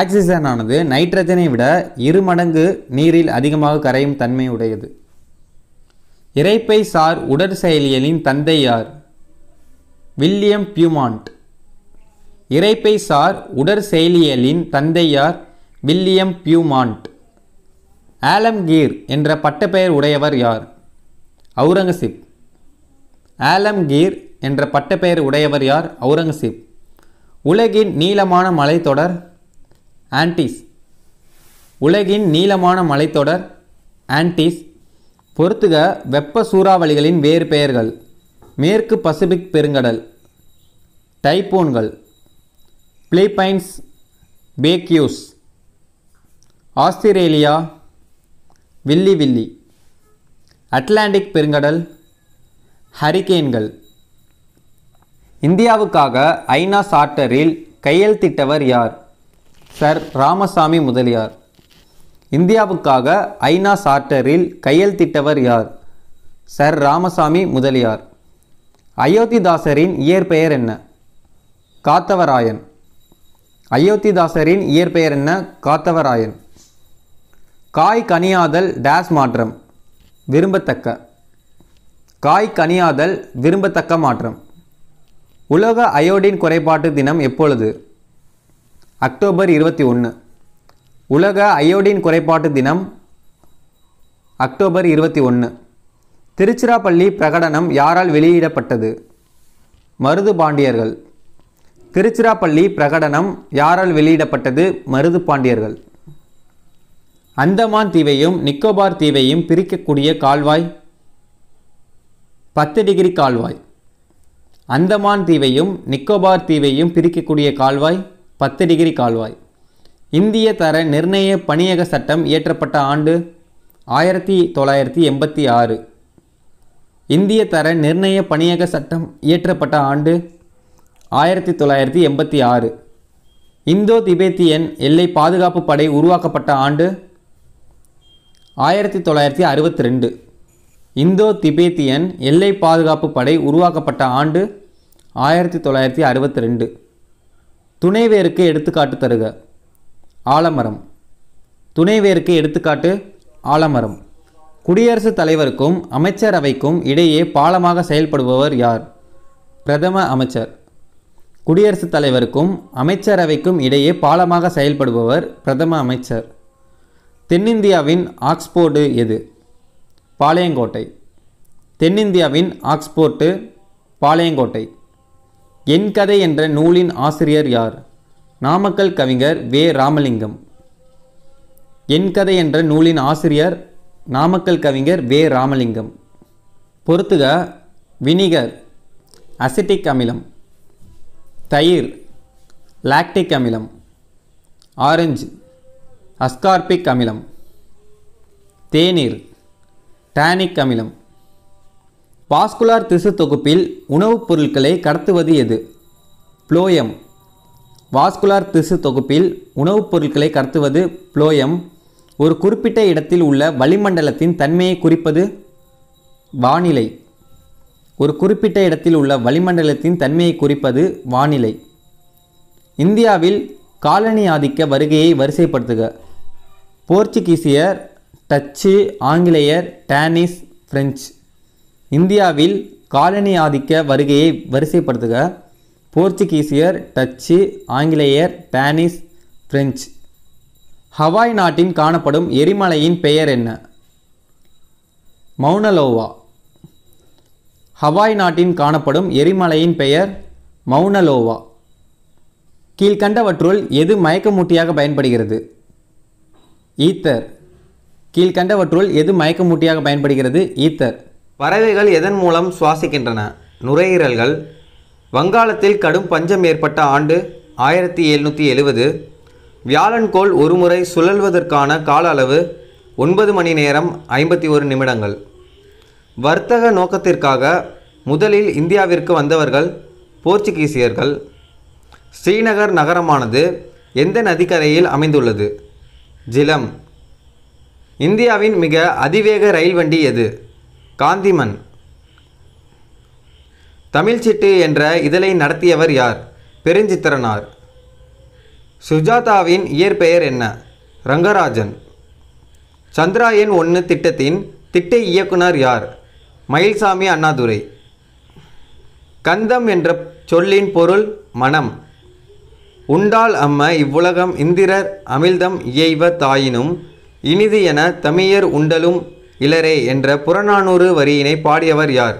ஆக்சிஜனானது நைட்ரஜனை விட இரு மடங்கு நீரில் அதிகமாக கரையும் தன்மை உடையது இறைப்பை சார் உடற் செயலியலின் தந்தை யார் வில்லியம் பியூமாண்ட் இறைப்பைசார் உடற்செயலியலின் தந்தையார் வில்லியம் பியூமாண்ட் ஆலம்கீர் என்ற பட்டப்பெயர் உடையவர் யார் அவுரங்கசீப் ஆலம்கீர் என்ற பட்டப்பெயர் உடையவர் யார் அவுரங்கசீப் உலகின் நீளமான மலைத்தொடர் ஆன்டிஸ் உலகின் நீளமான மலைத்தொடர் ஆன்டிஸ் பொறுத்துக வெப்ப சூறாவளிகளின் வேறு பெயர்கள் மேற்கு பசிபிக் பெருங்கடல் டைப்போன்கள் பிலிப்பைன்ஸ் பேக்யூஸ் ஆஸ்திரேலியா வில்லி வில்லி அட்லாண்டிக் பெருங்கடல் ஹரிகேன்கள் இந்தியாவுக்காக ஐநா சார்ட்டரில் கையெழுத்திட்டவர் யார் சர் ராமசாமி முதலியார் இந்தியாவுக்காக ஐநா சார்ட்டரில் கையெழுத்திட்டவர் யார் சர் ராமசாமி முதலியார் அயோத்திதாசரின் இயற்பெயர் என்ன காத்தவராயன் அயோத்திதாசரின் இயற்பெயர் என்ன காத்தவராயன் காய் கனியாதல் டேஸ் மாற்றம் விரும்பத்தக்க காய் கனியாதல் விரும்பத்தக்க மாற்றம் உலக அயோடின் குறைபாட்டு தினம் எப்பொழுது அக்டோபர் இருபத்தி ஒன்று உலக அயோடின் குறைபாட்டு தினம் அக்டோபர் இருபத்தி ஒன்று திருச்சிராப்பள்ளி பிரகடனம் யாரால் வெளியிடப்பட்டது மருது பாண்டியர்கள் திருச்சிராப்பள்ளி பிரகடனம் யாரால் வெளியிடப்பட்டது மருது பாண்டியர்கள் அந்தமான் தீவையும் நிக்கோபார் தீவையும் பிரிக்கக்கூடிய கால்வாய் பத்து டிகிரி கால்வாய் அந்தமான் தீவையும் நிக்கோபார் தீவையும் பிரிக்கக்கூடிய கால்வாய் பத்து டிகிரி கால்வாய் இந்திய தர நிர்ணய பணியக சட்டம் இயற்றப்பட்ட ஆண்டு ஆயிரத்தி தொள்ளாயிரத்தி எண்பத்தி ஆறு இந்திய தர நிர்ணய பணியக சட்டம் இயற்றப்பட்ட ஆண்டு ஆயிரத்தி தொள்ளாயிரத்தி எண்பத்தி ஆறு இந்தோ திபேத்தியன் எல்லை பாதுகாப்பு படை உருவாக்கப்பட்ட ஆண்டு ஆயிரத்தி தொள்ளாயிரத்தி அறுபத்தி ரெண்டு இந்தோ திபேத்தியன் எல்லை பாதுகாப்பு படை உருவாக்கப்பட்ட ஆண்டு ஆயிரத்தி தொள்ளாயிரத்தி அறுபத்தி ரெண்டு துணைவேருக்கு எடுத்துக்காட்டு தருக ஆலமரம் துணைவேருக்கு எடுத்துக்காட்டு ஆலமரம் குடியரசுத் தலைவருக்கும் அமைச்சரவைக்கும் இடையே பாலமாக செயல்படுபவர் யார் பிரதம அமைச்சர் குடியரசுத் தலைவருக்கும் அமைச்சரவைக்கும் இடையே பாலமாக செயல்படுபவர் பிரதம அமைச்சர் தென்னிந்தியாவின் ஆக்ஸ்போர்டு எது பாளையங்கோட்டை தென்னிந்தியாவின் ஆக்ஸ்போர்ட்டு பாளையங்கோட்டை என் கதை என்ற நூலின் ஆசிரியர் யார் நாமக்கல் கவிஞர் வே ராமலிங்கம் என் கதை என்ற நூலின் ஆசிரியர் நாமக்கல் கவிஞர் வே ராமலிங்கம் பொறுத்துக வினிகர் அசிட்டிக் அமிலம் தயிர் லாக்டிக் அமிலம் ஆரஞ்சு அஸ்கார்பிக் அமிலம் தேநீர் டானிக் அமிலம் பாஸ்குலார் திசு தொகுப்பில் உணவுப் பொருட்களை கடத்துவது எது புளோயம் வாஸ்குலார் திசு தொகுப்பில் உணவுப் பொருட்களை கடத்துவது புளோயம் ஒரு குறிப்பிட்ட இடத்தில் உள்ள வளிமண்டலத்தின் தன்மையை குறிப்பது வானிலை ஒரு குறிப்பிட்ட இடத்தில் உள்ள வளிமண்டலத்தின் தன்மையை குறிப்பது வானிலை இந்தியாவில் காலனி ஆதிக்க வருகையை வரிசைப்படுத்துக போர்ச்சுகீசியர் டச்சு ஆங்கிலேயர் டேனிஸ் பிரெஞ்சு இந்தியாவில் காலனி ஆதிக்க வருகையை வரிசைப்படுத்துக போர்ச்சுகீசியர் டச்சு ஆங்கிலேயர் டேனிஸ் பிரெஞ்சு ஹவாய் நாட்டின் காணப்படும் எரிமலையின் பெயர் என்ன மௌனலோவா ஹவாய் நாட்டின் காணப்படும் எரிமலையின் பெயர் மௌனலோவா கீழ்கண்டவற்றுள் எது மயக்கமூட்டியாக பயன்படுகிறது ஈத்தர் கீழ்கண்டவற்றுள் எது மயக்கமூட்டியாக பயன்படுகிறது ஈத்தர் பறவைகள் எதன் மூலம் சுவாசிக்கின்றன நுரையீரல்கள் வங்காளத்தில் கடும் பஞ்சம் ஏற்பட்ட ஆண்டு ஆயிரத்தி எழுநூற்றி எழுவது வியாழன்கோள் ஒருமுறை சுழல்வதற்கான கால அளவு ஒன்பது மணி நேரம் ஐம்பத்தி ஒரு நிமிடங்கள் வர்த்தக நோக்கத்திற்காக முதலில் இந்தியாவிற்கு வந்தவர்கள் போர்ச்சுகீசியர்கள் ஸ்ரீநகர் நகரமானது எந்த நதிக்கரையில் அமைந்துள்ளது ஜிலம் இந்தியாவின் மிக அதிவேக ரயில் வண்டி எது காந்திமன் தமிழ்ச்சிட்டு என்ற இதழை நடத்தியவர் யார் பெருஞ்சித்திரனார் சுஜாதாவின் இயற்பெயர் என்ன ரங்கராஜன் சந்திராயன் ஒன்று திட்டத்தின் திட்ட இயக்குனர் யார் மயில்சாமி அண்ணாதுரை கந்தம் என்ற சொல்லின் பொருள் மனம் உண்டால் அம்ம இவ்வுலகம் இந்திரர் அமிழ்தம் இயைவ தாயினும் இனிது என தமியர் உண்டலும் இளரே என்ற புறநானூறு வரியினை பாடியவர் யார்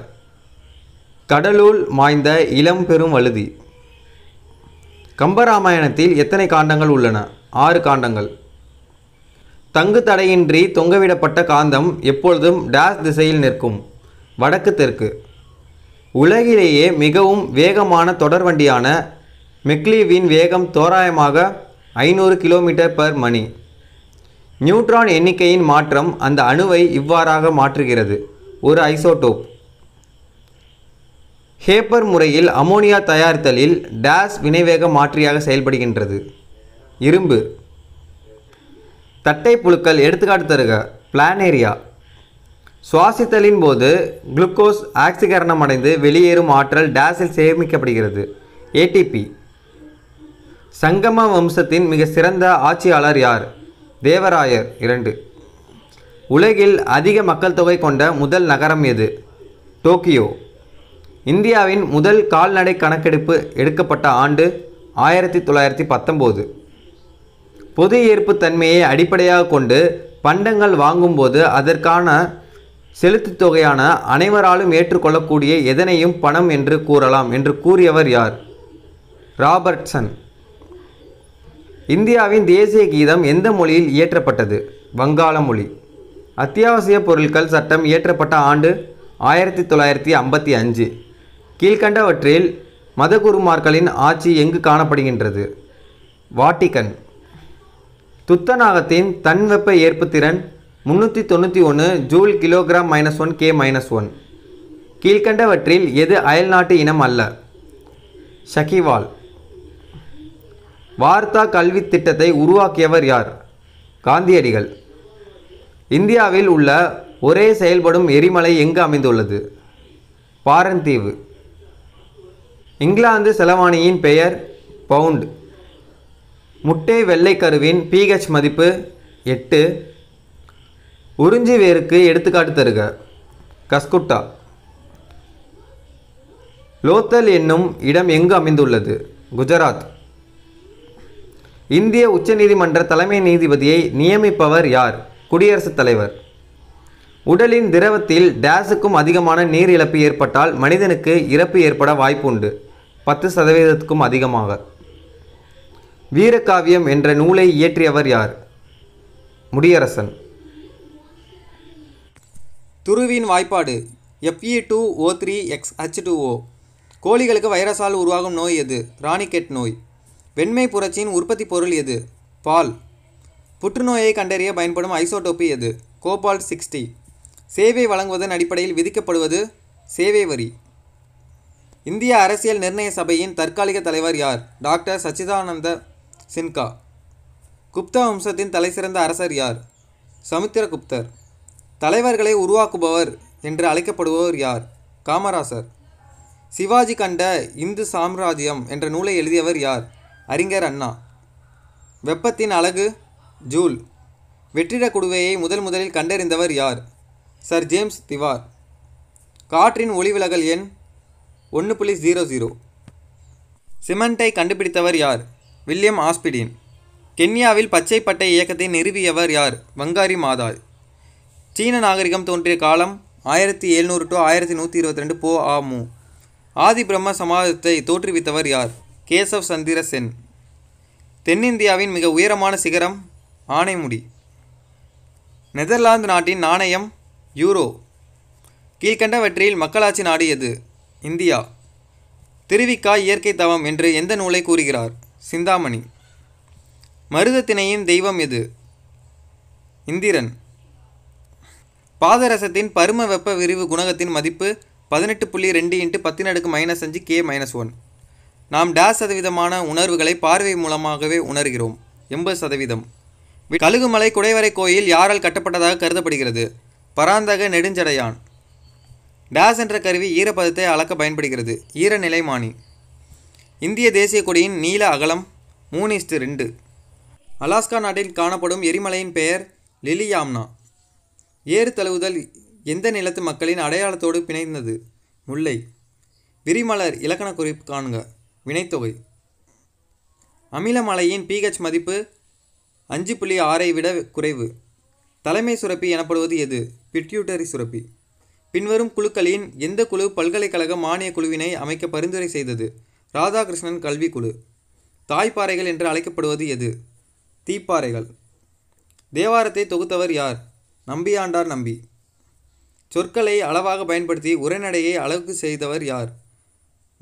கடலுள் மாய்ந்த இளம் பெரும் வழுதி கம்பராமாயணத்தில் எத்தனை காண்டங்கள் உள்ளன ஆறு காண்டங்கள் தங்கு தடையின்றி தொங்கவிடப்பட்ட காந்தம் எப்பொழுதும் டேஸ் திசையில் நிற்கும் வடக்கு தெற்கு உலகிலேயே மிகவும் வேகமான தொடர்வண்டியான மெக்லீவின் வேகம் தோராயமாக ஐநூறு கிலோமீட்டர் பர் மணி நியூட்ரான் எண்ணிக்கையின் மாற்றம் அந்த அணுவை இவ்வாறாக மாற்றுகிறது ஒரு ஐசோடோப் ஹேப்பர் முறையில் அமோனியா தயாரித்தலில் டேஸ் வினைவேக மாற்றியாக செயல்படுகின்றது இரும்பு தட்டை புழுக்கள் எடுத்துக்காட்டு தருக பிளானேரியா சுவாசித்தலின் போது குளுக்கோஸ் ஆக்சிகரணம் அடைந்து வெளியேறும் ஆற்றல் டேஸில் சேமிக்கப்படுகிறது ஏடிபி சங்கம வம்சத்தின் மிக சிறந்த ஆட்சியாளர் யார் தேவராயர் இரண்டு உலகில் அதிக மக்கள் தொகை கொண்ட முதல் நகரம் எது டோக்கியோ இந்தியாவின் முதல் கால்நடை கணக்கெடுப்பு எடுக்கப்பட்ட ஆண்டு ஆயிரத்தி தொள்ளாயிரத்தி பத்தொம்போது பொது ஏற்புத்தன்மையை அடிப்படையாக கொண்டு பண்டங்கள் வாங்கும்போது அதற்கான செலுத்து தொகையான அனைவராலும் ஏற்றுக்கொள்ளக்கூடிய எதனையும் பணம் என்று கூறலாம் என்று கூறியவர் யார் ராபர்ட்சன் இந்தியாவின் தேசிய கீதம் எந்த மொழியில் இயற்றப்பட்டது வங்காள மொழி அத்தியாவசிய பொருட்கள் சட்டம் இயற்றப்பட்ட ஆண்டு ஆயிரத்தி தொள்ளாயிரத்தி ஐம்பத்தி அஞ்சு கீழ்கண்டவற்றில் மதகுருமார்களின் ஆட்சி எங்கு காணப்படுகின்றது வாட்டிகன் துத்தநாகத்தின் தன்வெப்ப ஏற்புத்திறன் முன்னூற்றி தொண்ணூற்றி ஒன்று joule kilogram minus one K minus one கீழ்கண்டவற்றில் எது அயல்நாட்டு இனம் அல்ல ஷகிவால் வார்த்தா கல்வி திட்டத்தை உருவாக்கியவர் யார் காந்தியடிகள் இந்தியாவில் உள்ள ஒரே செயல்படும் எரிமலை எங்கு அமைந்துள்ளது பாரந்தீவு இங்கிலாந்து செலவாணியின் பெயர் பவுண்ட் முட்டை வெள்ளைக்கருவின் பிஹெச் மதிப்பு எட்டு உறிஞ்சி வேருக்கு எடுத்துக்காட்டு தருக கஸ்குட்டா லோத்தல் என்னும் இடம் எங்கு அமைந்துள்ளது குஜராத் இந்திய உச்சநீதிமன்ற தலைமை நீதிபதியை நியமிப்பவர் யார் குடியரசுத் தலைவர் உடலின் திரவத்தில் டேஸுக்கும் அதிகமான நீர் இழப்பு ஏற்பட்டால் மனிதனுக்கு இறப்பு ஏற்பட வாய்ப்பு உண்டு பத்து சதவீதத்துக்கும் அதிகமாக வீரகாவியம் என்ற நூலை இயற்றியவர் யார் முடியரசன் துருவின் வாய்ப்பாடு FE two O three X H two O கோழிகளுக்கு வைரஸால் உருவாகும் நோய் எது ராணிகெட் நோய் வெண்மை புரட்சியின் உற்பத்தி பொருள் எது பால் புற்றுநோயை கண்டறிய பயன்படும் ஐசோடோப்பி எது கோபால் சிக்ஸ்டி சேவை வழங்குவதன் அடிப்படையில் விதிக்கப்படுவது சேவை வரி இந்திய அரசியல் நிர்ணய சபையின் தற்காலிக தலைவர் யார் டாக்டர் சச்சிதானந்த சின்கா குப்தா வம்சத்தின் தலைசிறந்த அரசர் யார் சமுத்திரகுப்தர் தலைவர்களை உருவாக்குபவர் என்று அழைக்கப்படுபவர் யார் காமராசர் சிவாஜி கண்ட இந்து சாம்ராஜ்யம் என்ற நூலை எழுதியவர் யார் அறிஞர் அண்ணா வெப்பத்தின் அழகு ஜூல் வெற்றிட குடுவையை முதல் முதலில் கண்டறிந்தவர் யார் சர் ஜேம்ஸ் திவார் காற்றின் ஒளிவிலகல் எண் ஒன்று புள்ளி ஜீரோ ஜீரோ சிமெண்ட்டை கண்டுபிடித்தவர் யார் வில்லியம் ஆஸ்பிடின் கென்யாவில் பச்சை பட்டை இயக்கத்தை நிறுவியவர் யார் வங்காரி மாதாய் சீன நாகரிகம் தோன்றிய காலம் ஆயிரத்தி எழுநூறு டு ஆயிரத்தி நூற்றி இருபத்தி ரெண்டு போ ஆ மு ஆதி பிரம்ம சமாஜத்தை தோற்றுவித்தவர் யார் கேசவ் சந்திர சென் தென்னிந்தியாவின் மிக உயரமான சிகரம் ஆனைமுடி நெதர்லாந்து நாட்டின் நாணயம் யூரோ கீழ்கண்டவற்றில் மக்களாட்சி நாடு எது இந்தியா திருவிக்கா இயற்கை தவம் என்று எந்த நூலை கூறுகிறார் சிந்தாமணி மருதத்தினையின் தெய்வம் எது இந்திரன் பாதரசத்தின் பரும வெப்ப விரிவு குணகத்தின் மதிப்பு பதினெட்டு புள்ளி ரெண்டு இன்ட்டு பத்தின் அடுக்கு மைனஸ் அஞ்சு கே மைனஸ் ஒன் நாம் டேஸ் சதவீதமான உணர்வுகளை பார்வை மூலமாகவே உணர்கிறோம் எண்பது சதவீதம் கழுகுமலை குடைவரை கோயில் யாரால் கட்டப்பட்டதாக கருதப்படுகிறது பராந்தக நெடுஞ்சடையான் டேஸ் என்ற கருவி ஈரப்பதத்தை அளக்க பயன்படுகிறது ஈரநிலைமானி இந்திய தேசிய கொடியின் நீல அகலம் மூணு இஸ்டு ரெண்டு அலாஸ்கா நாட்டில் காணப்படும் எரிமலையின் பெயர் லிலியாம்னா ஏறு தழுவுதல் எந்த நிலத்து மக்களின் அடையாளத்தோடு பிணைந்தது முல்லை விரிமலர் இலக்கண குறிப்பு காணுங்க வினைத்தொகை அமிலமலையின் பிஹெச் மதிப்பு அஞ்சு புள்ளி ஆறை விட குறைவு தலைமை சுரப்பி எனப்படுவது எது பிட்யூட்டரி சுரப்பி பின்வரும் குழுக்களின் எந்த குழு பல்கலைக்கழக மானிய குழுவினை அமைக்க பரிந்துரை செய்தது ராதாகிருஷ்ணன் கல்வி குழு தாய்ப்பாறைகள் என்று அழைக்கப்படுவது எது தீப்பாறைகள் தேவாரத்தை தொகுத்தவர் யார் நம்பியாண்டார் நம்பி சொற்களை அளவாக பயன்படுத்தி உரைநடையை அழகு செய்தவர் யார்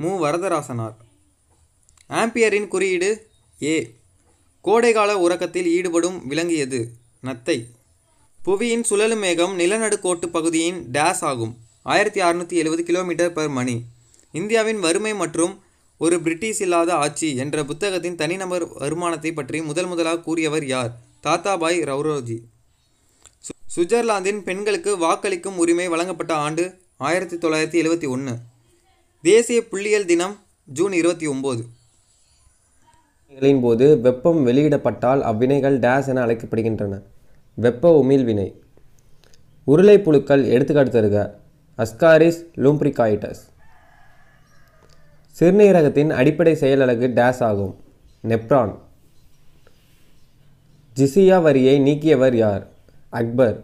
மு வரதராசனார் ஆம்பியரின் குறியீடு ஏ கோடைகால உறக்கத்தில் ஈடுபடும் விளங்கியது நத்தை புவியின் சுழலு மேகம் நிலநடுக்கோட்டு பகுதியின் டேஸ் ஆகும் ஆயிரத்தி அறுநூற்றி எழுபது கிலோமீட்டர் பர் மணி இந்தியாவின் வறுமை மற்றும் ஒரு பிரிட்டிஷ் இல்லாத ஆட்சி என்ற புத்தகத்தின் தனிநபர் வருமானத்தை பற்றி முதல் முதலாக கூறியவர் யார் தாத்தாபாய் ரவுரோஜி சுவிட்சர்லாந்தின் பெண்களுக்கு வாக்களிக்கும் உரிமை வழங்கப்பட்ட ஆண்டு ஆயிரத்தி தொள்ளாயிரத்தி எழுபத்தி ஒன்று தேசிய புள்ளியியல் தினம் ஜூன் இருபத்தி ஒம்பது போது வெப்பம் வெளியிடப்பட்டால் அவ்வினைகள் டேஸ் என அழைக்கப்படுகின்றன வெப்ப உமிழ் வினை உருளை புழுக்கள் எடுத்துக்காட்டு தருக அஸ்காரிஸ் லூம்பிரிகாய்டஸ் சிறுநீரகத்தின் அடிப்படை செயலழகு டேஸ் ஆகும் நெப்ரான் ஜிசியா வரியை நீக்கியவர் யார் அக்பர்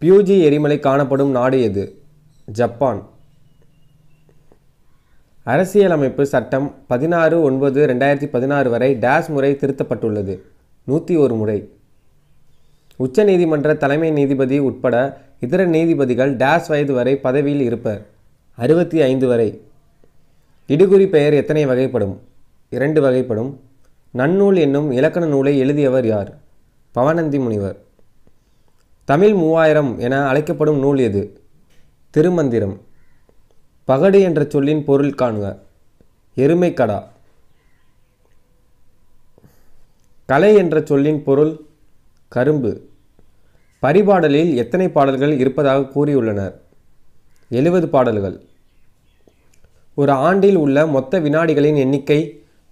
பியூஜி எரிமலை காணப்படும் நாடு எது ஜப்பான் அரசியலமைப்பு சட்டம் பதினாறு ஒன்பது ரெண்டாயிரத்தி பதினாறு வரை டேஸ் முறை திருத்தப்பட்டுள்ளது நூற்றி ஒரு முறை உச்சநீதிமன்ற தலைமை நீதிபதி உட்பட இதர நீதிபதிகள் டேஸ் வயது வரை பதவியில் இருப்பர் அறுபத்தி ஐந்து வரை இடுகுறி பெயர் எத்தனை வகைப்படும் இரண்டு வகைப்படும் நன்னூல் என்னும் இலக்கண நூலை எழுதியவர் யார் பவனந்தி முனிவர் தமிழ் மூவாயிரம் என அழைக்கப்படும் நூல் எது திருமந்திரம் பகடு என்ற சொல்லின் பொருள் காணுக எருமைக்கடா கலை என்ற சொல்லின் பொருள் கரும்பு பரிபாடலில் எத்தனை பாடல்கள் இருப்பதாக கூறியுள்ளனர் எழுபது பாடல்கள் ஒரு ஆண்டில் உள்ள மொத்த வினாடிகளின் எண்ணிக்கை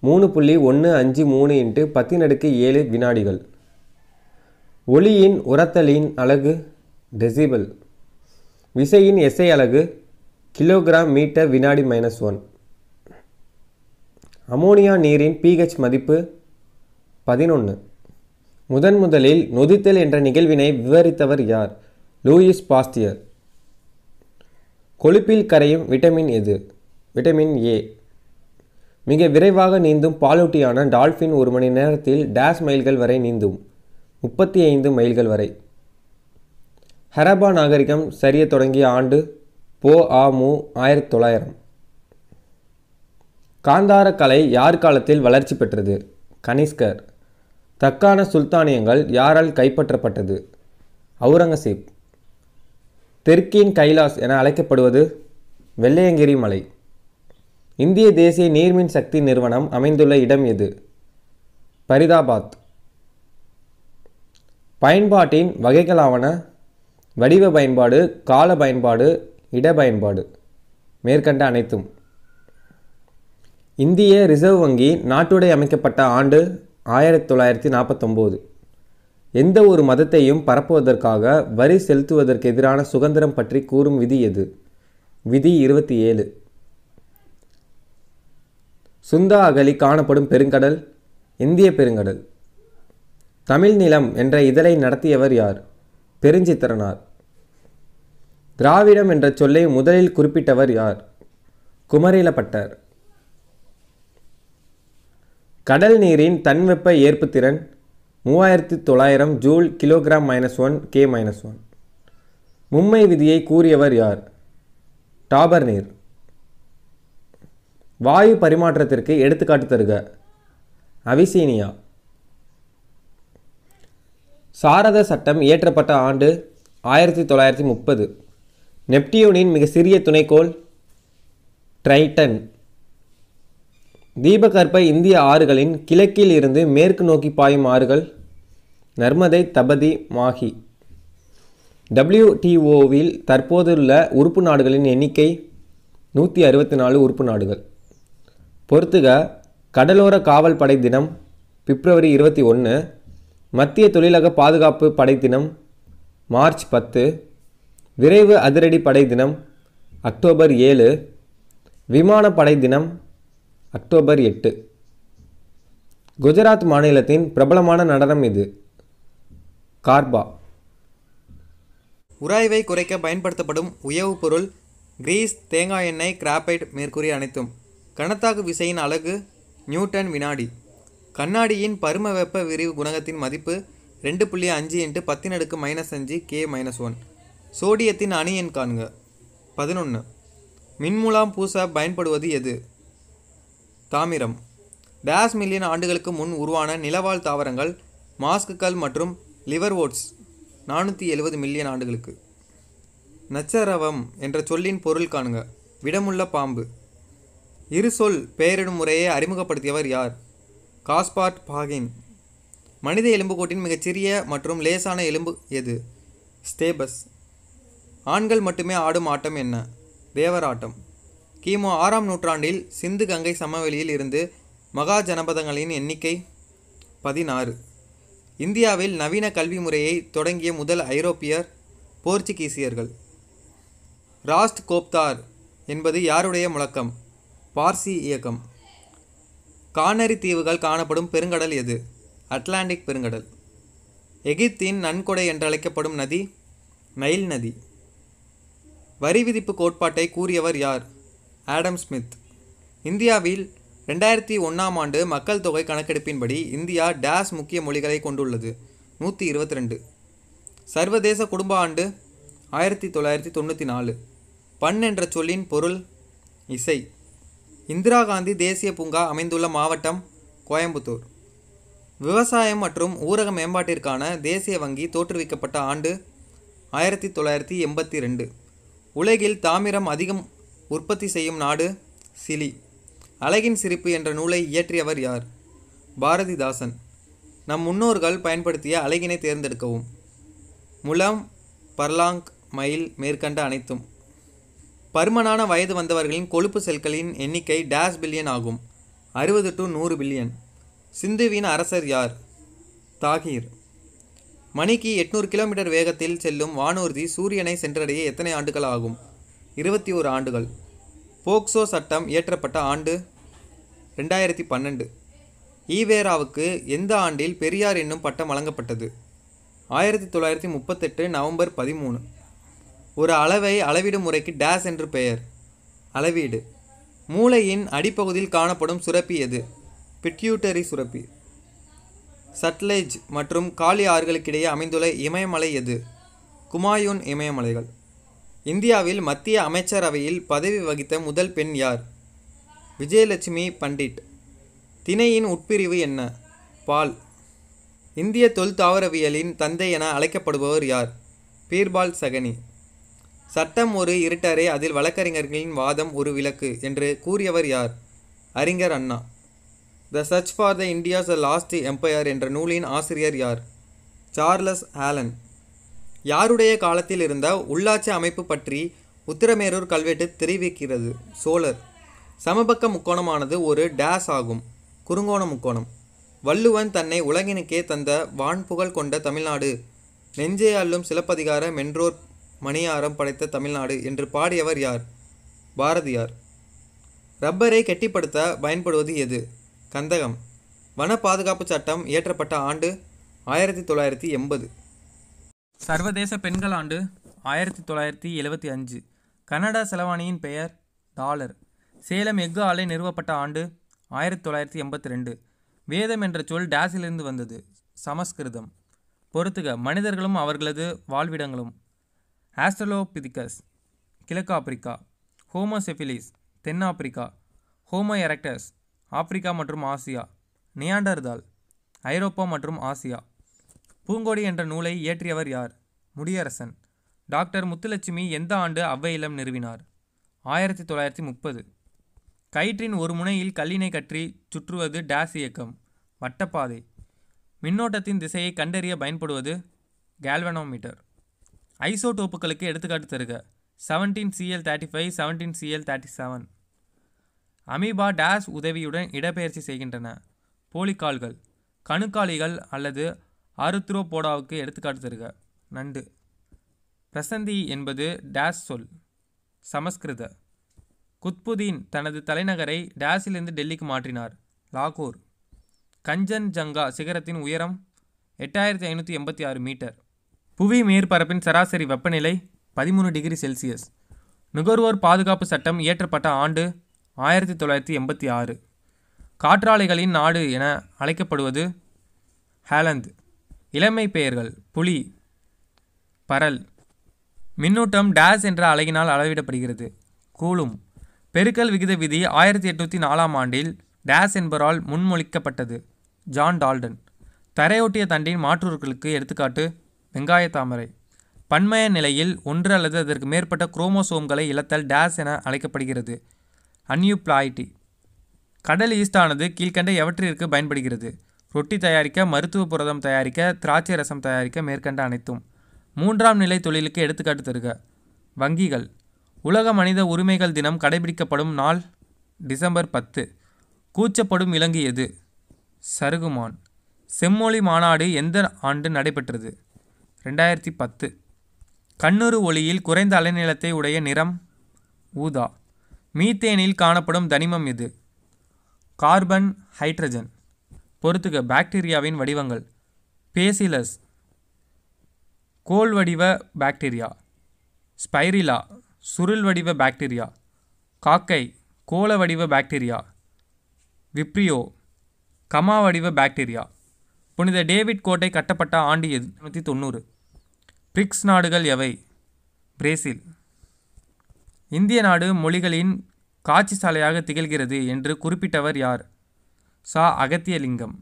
மூணு புள்ளி ஒன்று அஞ்சு மூணு இன்ட்டு பத்தினடுக்கு ஏழு வினாடிகள் ஒளியின் உரத்தலின் அலகு டெசிபல் விசையின் எஸ்ஐ அலகு கிலோகிராம் மீட்டர் வினாடி மைனஸ் ஒன் அமோனியா நீரின் பிஹெச் மதிப்பு பதினொன்று முதன் முதலில் நொதித்தல் என்ற நிகழ்வினை விவரித்தவர் யார் லூயிஸ் பாஸ்டியர் கொழுப்பில் கரையும் விட்டமின் எது விட்டமின் ஏ மிக விரைவாக நீந்தும் பாலூட்டியான டால்ஃபின் ஒரு மணி நேரத்தில் டேஷ் மைல்கள் வரை நீந்தும் முப்பத்தி ஐந்து மைல்கள் வரை ஹரபா நாகரிகம் சரிய தொடங்கிய ஆண்டு போ ஆ மு ஆயிரத்தி தொள்ளாயிரம் காந்தார கலை யார் காலத்தில் வளர்ச்சி பெற்றது கனிஷ்கர் தக்கான சுல்தானியங்கள் யாரால் கைப்பற்றப்பட்டது அவுரங்கசீப் தெற்கின் கைலாஸ் என அழைக்கப்படுவது வெள்ளையங்கிரி மலை இந்திய தேசிய நீர்மின் சக்தி நிறுவனம் அமைந்துள்ள இடம் எது பரிதாபாத் பயன்பாட்டின் வகைகளாவன வடிவ பயன்பாடு கால பயன்பாடு இட பயன்பாடு மேற்கண்ட அனைத்தும் இந்திய ரிசர்வ் வங்கி நாட்டுடை அமைக்கப்பட்ட ஆண்டு ஆயிரத்தி தொள்ளாயிரத்தி நாற்பத்தொம்போது எந்த ஒரு மதத்தையும் பரப்புவதற்காக வரி செலுத்துவதற்கு எதிரான சுதந்திரம் பற்றி கூறும் விதி எது விதி இருபத்தி ஏழு சுந்தா அகலி காணப்படும் பெருங்கடல் இந்திய பெருங்கடல் தமிழ் நிலம் என்ற இதழை நடத்தியவர் யார் பெருஞ்சித்திரனார் திராவிடம் என்ற சொல்லை முதலில் குறிப்பிட்டவர் யார் குமரிலப்பட்டர் கடல் நீரின் தன்வெப்ப ஏற்புத்திறன் மூவாயிரத்தி தொள்ளாயிரம் joule kilogram minus one K minus one மும்மை விதியை கூறியவர் யார் டாபர் நீர் வாயு பரிமாற்றத்திற்கு எடுத்துக்காட்டு தருக அவிசீனியா சாரத சட்டம் இயற்றப்பட்ட ஆண்டு ஆயிரத்தி தொள்ளாயிரத்தி முப்பது நெப்டியூனின் மிக சிறிய துணைக்கோள் ட்ரைட்டன் தீபகற்ப இந்திய ஆறுகளின் கிழக்கில் இருந்து மேற்கு நோக்கி பாயும் ஆறுகள் நர்மதை தபதி மாஹி டபிள்யூடிஓவில் தற்போதுள்ள உறுப்பு நாடுகளின் எண்ணிக்கை நூற்றி அறுபத்தி நாலு உறுப்பு நாடுகள் பொறுத்துக கடலோர காவல் படை தினம் பிப்ரவரி இருபத்தி ஒன்று மத்திய தொழிலக பாதுகாப்பு படை தினம் மார்ச் பத்து விரைவு அதிரடி படை தினம் அக்டோபர் ஏழு விமான படை தினம் அக்டோபர் எட்டு குஜராத் மாநிலத்தின் பிரபலமான நடனம் இது கார்பா உராய்வை குறைக்க பயன்படுத்தப்படும் உயவு பொருள் கிரீஸ் தேங்காய் எண்ணெய் கிராபைட் மேற்கூறி அனைத்தும் கனத்தாக்கு விசையின் அழகு நியூட்டன் வினாடி கண்ணாடியின் பரும வெப்ப விரிவு குணகத்தின் மதிப்பு ரெண்டு புள்ளி அஞ்சு இன்ட்டு பத்தின் அடுக்கு மைனஸ் அஞ்சு கே மைனஸ் ஒன் சோடியத்தின் அணியன் காண்க பதினொன்று மின்முலாம் பூச பயன்படுவது எது தாமிரம் டேஸ் மில்லியன் ஆண்டுகளுக்கு முன் உருவான நிலவாழ் தாவரங்கள் மாஸ்குகள் மற்றும் லிவர் ஓட்ஸ் நானூற்றி எழுபது மில்லியன் ஆண்டுகளுக்கு நச்சரவம் என்ற சொல்லின் பொருள் காணுங்க விடமுள்ள பாம்பு இரு சொல் பெயரிடும் முறையை அறிமுகப்படுத்தியவர் யார் காஸ்பார்ட் பாகின் மனித எலும்புக்கூட்டின் மிகச்சிறிய மற்றும் லேசான எலும்பு எது ஸ்டேபஸ் ஆண்கள் மட்டுமே ஆடும் ஆட்டம் என்ன தேவராட்டம் கிமு ஆறாம் நூற்றாண்டில் சிந்து கங்கை சமவெளியில் இருந்து மகா ஜனபதங்களின் எண்ணிக்கை பதினாறு இந்தியாவில் நவீன கல்வி முறையை தொடங்கிய முதல் ஐரோப்பியர் போர்ச்சுகீசியர்கள் ராஸ்ட் கோப்தார் என்பது யாருடைய முழக்கம் பார்சி இயக்கம் கானரி தீவுகள் காணப்படும் பெருங்கடல் எது அட்லாண்டிக் பெருங்கடல் எகிப்தின் நன்கொடை என்றழைக்கப்படும் நதி நைல் நதி வரி விதிப்பு கோட்பாட்டை கூறியவர் யார் ஆடம் ஸ்மித் இந்தியாவில் ரெண்டாயிரத்தி ஒன்றாம் ஆண்டு மக்கள் தொகை கணக்கெடுப்பின்படி இந்தியா டேஸ் முக்கிய மொழிகளை கொண்டுள்ளது நூற்றி இருபத்தி ரெண்டு சர்வதேச குடும்ப ஆண்டு ஆயிரத்தி தொள்ளாயிரத்தி தொண்ணூற்றி நாலு பண் என்ற சொல்லின் பொருள் இசை இந்திரா காந்தி தேசிய பூங்கா அமைந்துள்ள மாவட்டம் கோயம்புத்தூர் விவசாயம் மற்றும் ஊரக மேம்பாட்டிற்கான தேசிய வங்கி தோற்றுவிக்கப்பட்ட ஆண்டு ஆயிரத்தி தொள்ளாயிரத்தி எண்பத்தி ரெண்டு உலகில் தாமிரம் அதிகம் உற்பத்தி செய்யும் நாடு சிலி அழகின் சிரிப்பு என்ற நூலை இயற்றியவர் யார் பாரதிதாசன் நம் முன்னோர்கள் பயன்படுத்திய அழகினை தேர்ந்தெடுக்கவும் முலம் பர்லாங் மயில் மேற்கண்ட அனைத்தும் பருமனான வயது வந்தவர்களின் கொழுப்பு செல்களின் எண்ணிக்கை டேஷ் பில்லியன் ஆகும் அறுபது டு நூறு பில்லியன் சிந்துவின் அரசர் யார் தாகீர் மணிக்கு எட்நூறு கிலோமீட்டர் வேகத்தில் செல்லும் வானூர்தி சூரியனை சென்றடைய எத்தனை ஆண்டுகள் ஆகும் இருபத்தி ஒரு ஆண்டுகள் போக்சோ சட்டம் இயற்றப்பட்ட ஆண்டு ரெண்டாயிரத்தி பன்னெண்டு ஈவேராவுக்கு எந்த ஆண்டில் பெரியார் என்னும் பட்டம் வழங்கப்பட்டது ஆயிரத்தி தொள்ளாயிரத்தி முப்பத்தெட்டு நவம்பர் பதிமூணு ஒரு அளவை அளவிடும் முறைக்கு டேஸ் என்று பெயர் அளவீடு மூளையின் அடிப்பகுதியில் காணப்படும் சுரப்பி எது பிட்யூட்டரி சுரப்பி சட்லேஜ் மற்றும் காளி ஆறுகளுக்கிடையே அமைந்துள்ள இமயமலை எது குமாயூன் இமயமலைகள் இந்தியாவில் மத்திய அமைச்சரவையில் பதவி வகித்த முதல் பெண் யார் விஜயலட்சுமி பண்டிட் திணையின் உட்பிரிவு என்ன பால் இந்திய தொல் தாவரவியலின் தந்தை என அழைக்கப்படுபவர் யார் பீர்பால் சகனி சட்டம் ஒரு இருட்டறை அதில் வழக்கறிஞர்களின் வாதம் ஒரு விளக்கு என்று கூறியவர் யார் அறிஞர் Anna the church for the Indies the lost empire என்ற நூலின் ஆசிரியர் யார் சார்லஸ் ஆலன் யாருடைய காலத்தில் இருந்த உள்ளாட்சி அமைப்பு பற்றி உத்திரமேரூர் கல்வெட்டு தெரிவிக்கிறது சோழர் சமபக்க முக்கோணமானது ஒரு டேஸ் ஆகும் குறுங்கோண முக்கோணம் வள்ளுவன் தன்னை உலகினுக்கே தந்த வான்புகழ் கொண்ட தமிழ்நாடு நெஞ்சே அள்ளும் சிலப்பதிகார மென்றோர் மணியாரம் படைத்த தமிழ்நாடு என்று பாடியவர் யார் பாரதியார் ரப்பரை கெட்டிப்படுத்த பயன்படுவது எது கந்தகம் வன பாதுகாப்பு சட்டம் இயற்றப்பட்ட ஆண்டு ஆயிரத்தி தொள்ளாயிரத்தி எண்பது சர்வதேச பெண்கள் ஆண்டு ஆயிரத்தி தொள்ளாயிரத்தி எழுபத்தி அஞ்சு கனடா செலவாணியின் பெயர் டாலர் சேலம் எஃகு ஆலை நிறுவப்பட்ட ஆண்டு ஆயிரத்தி தொள்ளாயிரத்தி எண்பத்தி ரெண்டு வேதம் என்ற சொல் டேஸிலிருந்து வந்தது சமஸ்கிருதம் பொறுத்துக மனிதர்களும் அவர்களது வாழ்விடங்களும் ஆஸ்ட்ரலோபிதிகஸ் கிழக்கு ஆப்பிரிக்கா ஹோமோசெஃபிலிஸ் தென்னாப்பிரிக்கா ஹோமோ எரக்டஸ் ஆப்பிரிக்கா மற்றும் ஆசியா நியாண்டர்தால் ஐரோப்பா மற்றும் ஆசியா பூங்கோடி என்ற நூலை இயற்றியவர் யார் முடியரசன் டாக்டர் முத்துலட்சுமி எந்த ஆண்டு அவ்வை நிறுவினார் ஆயிரத்தி தொள்ளாயிரத்தி முப்பது கயிற்றின் ஒரு முனையில் கல்லினை கற்றி சுற்றுவது டேஸ் இயக்கம் வட்டப்பாதை மின்னோட்டத்தின் திசையை கண்டறிய பயன்படுவது கேல்வனோமீட்டர் ஐசோடோப்புகளுக்கு எடுத்துக்காட்டு தருக seventeen CL thirty five seventeen CL thirty seven amoeba dash உதவியுடன் இடப்பெயர்ச்சி செய்கின்றன போலிக்கால்கள் கணுக்காளிகள் அல்லது போடாவுக்கு எடுத்துக்காட்டு தருக நண்டு பிரசந்தி என்பது டேஷ் சொல் சமஸ்கிருத குத்புதீன் தனது தலைநகரை டேஷிலிருந்து டெல்லிக்கு மாற்றினார் லாகூர் கஞ்சன் ஜங்கா சிகரத்தின் உயரம் எட்டாயிரத்தி ஐநூற்றி எண்பத்தி ஆறு மீட்டர் புவி மேற்பரப்பின் சராசரி வெப்பநிலை பதிமூணு டிகிரி செல்சியஸ் நுகர்வோர் பாதுகாப்பு சட்டம் இயற்றப்பட்ட ஆண்டு ஆயிரத்தி தொள்ளாயிரத்தி எண்பத்தி ஆறு காற்றாலைகளின் நாடு என அழைக்கப்படுவது ஹேலந்து இளமை பெயர்கள் புலி பரல் மின்னூட்டம் டேஸ் என்ற அலையினால் அளவிடப்படுகிறது கூலும் பெருக்கல் விகித விதி ஆயிரத்தி எட்நூற்றி நாலாம் ஆண்டில் டேஸ் என்பவரால் முன்மொழிக்கப்பட்டது ஜான் டால்டன் தரையொட்டிய தண்டின் மாற்றூர்களுக்கு எடுத்துக்காட்டு வெங்காய தாமரை பன்மய நிலையில் ஒன்று அல்லது அதற்கு மேற்பட்ட குரோமோசோம்களை இழத்தல் டேஸ் என அழைக்கப்படுகிறது அன்யூப்ளாய்டி கடல் ஈஸ்டானது கீழ்கண்ட எவற்றிற்கு பயன்படுகிறது ரொட்டி தயாரிக்க மருத்துவ புரதம் தயாரிக்க திராட்சை ரசம் தயாரிக்க மேற்கண்ட அனைத்தும் மூன்றாம் நிலை தொழிலுக்கு எடுத்துக்காட்டு தருக வங்கிகள் உலக மனித உரிமைகள் தினம் கடைபிடிக்கப்படும் நாள் டிசம்பர் பத்து கூச்சப்படும் விலங்கு எது சருகுமான் செம்மொழி மாநாடு எந்த ஆண்டு நடைபெற்றது ரெண்டாயிரத்தி பத்து கண்ணுறு ஒளியில் குறைந்த அலைநீளத்தை உடைய நிறம் ஊதா மீத்தேனில் காணப்படும் தனிமம் இது கார்பன் ஹைட்ரஜன் பொறுத்துக பாக்டீரியாவின் வடிவங்கள் பேசிலஸ் கோல் வடிவ பாக்டீரியா ஸ்பைரிலா சுருள் வடிவ பாக்டீரியா காக்கை கோள வடிவ பாக்டீரியா விப்ரியோ கமா வடிவ பாக்டீரியா புனித டேவிட் கோட்டை கட்டப்பட்ட ஆண்டு எழுநூற்றி தொண்ணூறு பிரிக்ஸ் நாடுகள் எவை பிரேசில் இந்திய நாடு மொழிகளின் காட்சி சாலையாக திகழ்கிறது என்று குறிப்பிட்டவர் யார் சா அகத்தியலிங்கம்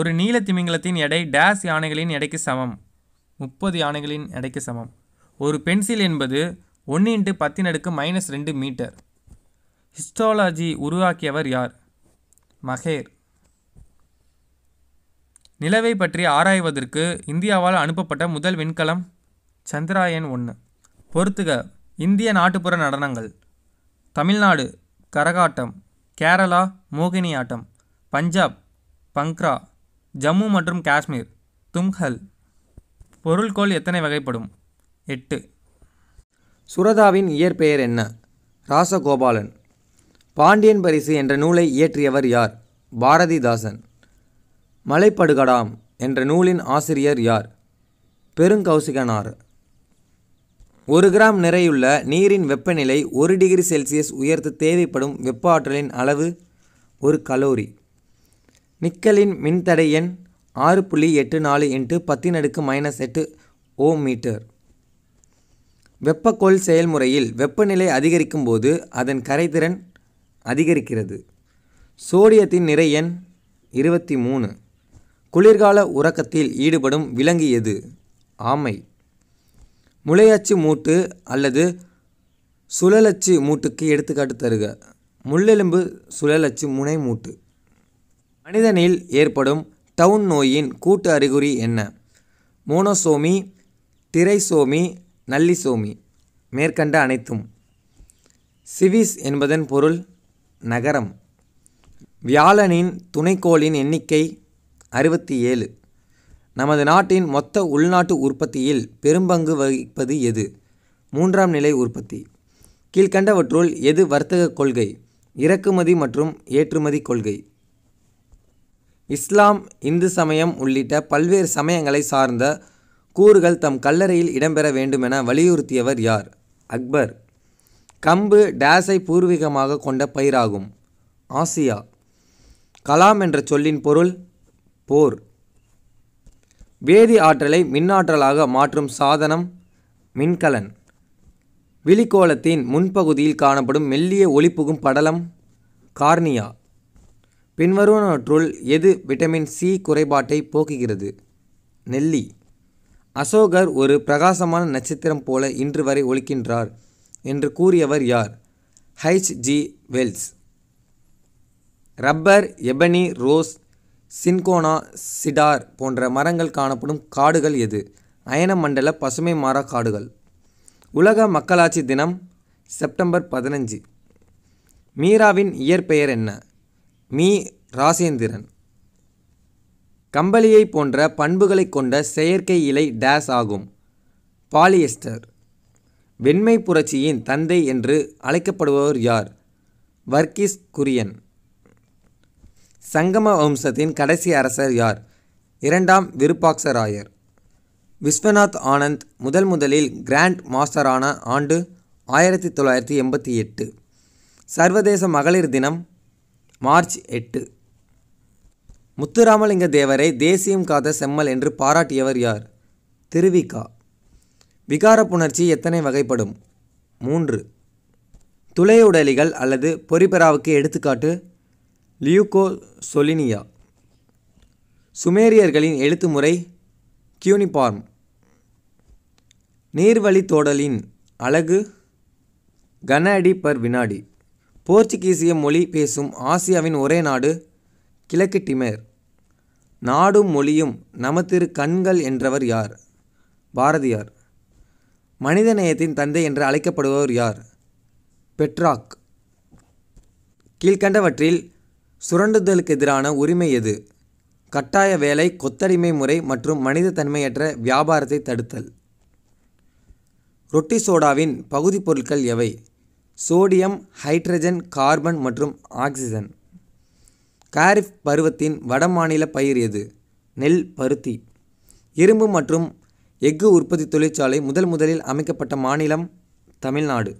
ஒரு நீல திமிங்கலத்தின் எடை டேஸ் யானைகளின் எடைக்கு சமம் முப்பது யானைகளின் எடைக்கு சமம் ஒரு பென்சில் என்பது ஒன்று இன்ட்டு பத்தின் அடுக்கு மைனஸ் ரெண்டு மீட்டர் ஹிஸ்டாலஜி உருவாக்கியவர் யார் மகேர் நிலவை பற்றி ஆராய்வதற்கு இந்தியாவால் அனுப்பப்பட்ட முதல் விண்கலம் சந்திராயன் ஒன்று பொறுத்துக இந்திய நாட்டுப்புற நடனங்கள் தமிழ்நாடு கரகாட்டம் கேரளா மோகினி ஆட்டம் பஞ்சாப் பங்க்ரா ஜம்மு மற்றும் காஷ்மீர் தும்ஹல் பொருள்கோள் எத்தனை வகைப்படும் எட்டு சுரதாவின் இயற்பெயர் என்ன ராசகோபாலன் பாண்டியன் பரிசு என்ற நூலை இயற்றியவர் யார் பாரதிதாசன் மலைப்படுகடாம் என்ற நூலின் ஆசிரியர் யார் பெருங்கௌசிகனார் ஒரு கிராம் நிறையுள்ள நீரின் வெப்பநிலை ஒரு டிகிரி செல்சியஸ் உயர்த்த தேவைப்படும் வெப்ப ஆற்றலின் அளவு ஒரு கலோரி நிக்கலின் மின்தடை எண் ஆறு புள்ளி எட்டு நாலு இன்ட்டு பத்தின் அடுக்கு மைனஸ் எட்டு ஓ மீட்டர் வெப்பக்கோள் செயல்முறையில் வெப்பநிலை அதிகரிக்கும் போது அதன் கரைதிறன் அதிகரிக்கிறது சோடியத்தின் நிறை எண் இருபத்தி மூணு குளிர்கால உறக்கத்தில் ஈடுபடும் விலங்கு எது ஆமை முளையச்சு மூட்டு அல்லது சுழலச்சு மூட்டுக்கு எடுத்துக்காட்டு தருக முள்ளெலும்பு சுழலச்சு முனை மூட்டு மனிதனில் ஏற்படும் டவுன் நோயின் கூட்டு அறிகுறி என்ன மோனோசோமி திரைசோமி நல்லிசோமி மேற்கண்ட அனைத்தும் சிவிஸ் என்பதன் பொருள் நகரம் வியாழனின் துணைக்கோளின் எண்ணிக்கை அறுபத்தி ஏழு நமது நாட்டின் மொத்த உள்நாட்டு உற்பத்தியில் பெரும்பங்கு வகிப்பது எது மூன்றாம் நிலை உற்பத்தி கீழ்கண்டவற்றுள் எது வர்த்தக கொள்கை இறக்குமதி மற்றும் ஏற்றுமதி கொள்கை இஸ்லாம் இந்து சமயம் உள்ளிட்ட பல்வேறு சமயங்களை சார்ந்த கூறுகள் தம் கல்லறையில் இடம்பெற வேண்டுமென வலியுறுத்தியவர் யார் அக்பர் கம்பு டேஸை பூர்வீகமாக கொண்ட பயிராகும் ஆசியா கலாம் என்ற சொல்லின் பொருள் போர் வேதி ஆற்றலை மின்னாற்றலாக மாற்றும் சாதனம் மின்கலன் விழிக்கோளத்தின் முன்பகுதியில் காணப்படும் மெல்லிய ஒளிப்புகும் படலம் கார்னியா பின்வருவனவற்றுள் எது விட்டமின் சி குறைபாட்டை போக்குகிறது நெல்லி அசோகர் ஒரு பிரகாசமான நட்சத்திரம் போல இன்று வரை ஒழிக்கின்றார் என்று கூறியவர் யார் H G Wells rubber ebony rose cinchona cedar போன்ற மரங்கள் காணப்படும் காடுகள் எது அயனமண்டல பசுமை மாறா காடுகள் உலக மக்களாட்சி தினம் செப்டம்பர் பதினஞ்சு மீராவின் இயற்பெயர் என்ன மீ ராசேந்திரன் கம்பளியை போன்ற பண்புகளை கொண்ட செயற்கை இலை டேஸ் ஆகும் பாலியஸ்டர் வெண்மை புரட்சியின் தந்தை என்று அழைக்கப்படுபவர் யார் வர்க்கீஸ் குரியன் சங்கம வம்சத்தின் கடைசி அரசர் யார் இரண்டாம் விருப்பாக்சராயர் விஸ்வநாத் ஆனந்த் முதல் முதலில் கிராண்ட் மாஸ்டரான ஆண்டு ஆயிரத்தி தொள்ளாயிரத்தி எண்பத்தி எட்டு சர்வதேச மகளிர் தினம் மார்ச் எட்டு முத்துராமலிங்க தேவரை தேசியம் காத செம்மல் என்று பாராட்டியவர் யார் திருவிகா விகார புணர்ச்சி எத்தனை வகைப்படும் மூன்று துளையுடலிகள் அல்லது பொறிபெறாவுக்கு எடுத்துக்காட்டு லியூகோ சொலினியா சுமேரியர்களின் எழுத்துமுறை கியூனிஃபார்ம் நீர்வழித்தோடலின் அழகு கன அடி பர் வினாடி போர்ச்சுகீசிய மொழி பேசும் ஆசியாவின் ஒரே நாடு கிழக்கு டிமேர் நாடும் மொழியும் நமத்திரு கண்கள் என்றவர் யார் பாரதியார் மனிதநேயத்தின் தந்தை என்று அழைக்கப்படுபவர் யார் பெட்ராக் கீழ்கண்டவற்றில் சுரண்டுதலுக்கு எதிரான உரிமை எது கட்டாய வேலை கொத்தடிமை முறை மற்றும் மனித தன்மையற்ற வியாபாரத்தை தடுத்தல் ரொட்டி சோடாவின் பகுதி பொருட்கள் எவை சோடியம் ஹைட்ரஜன் கார்பன் மற்றும் ஆக்சிஜன் காரிஃப் பருவத்தின் வடமாநில பயிர் எது நெல் பருத்தி இரும்பு மற்றும் எஃகு உற்பத்தி தொழிற்சாலை முதல் முதலில் அமைக்கப்பட்ட மாநிலம் தமிழ்நாடு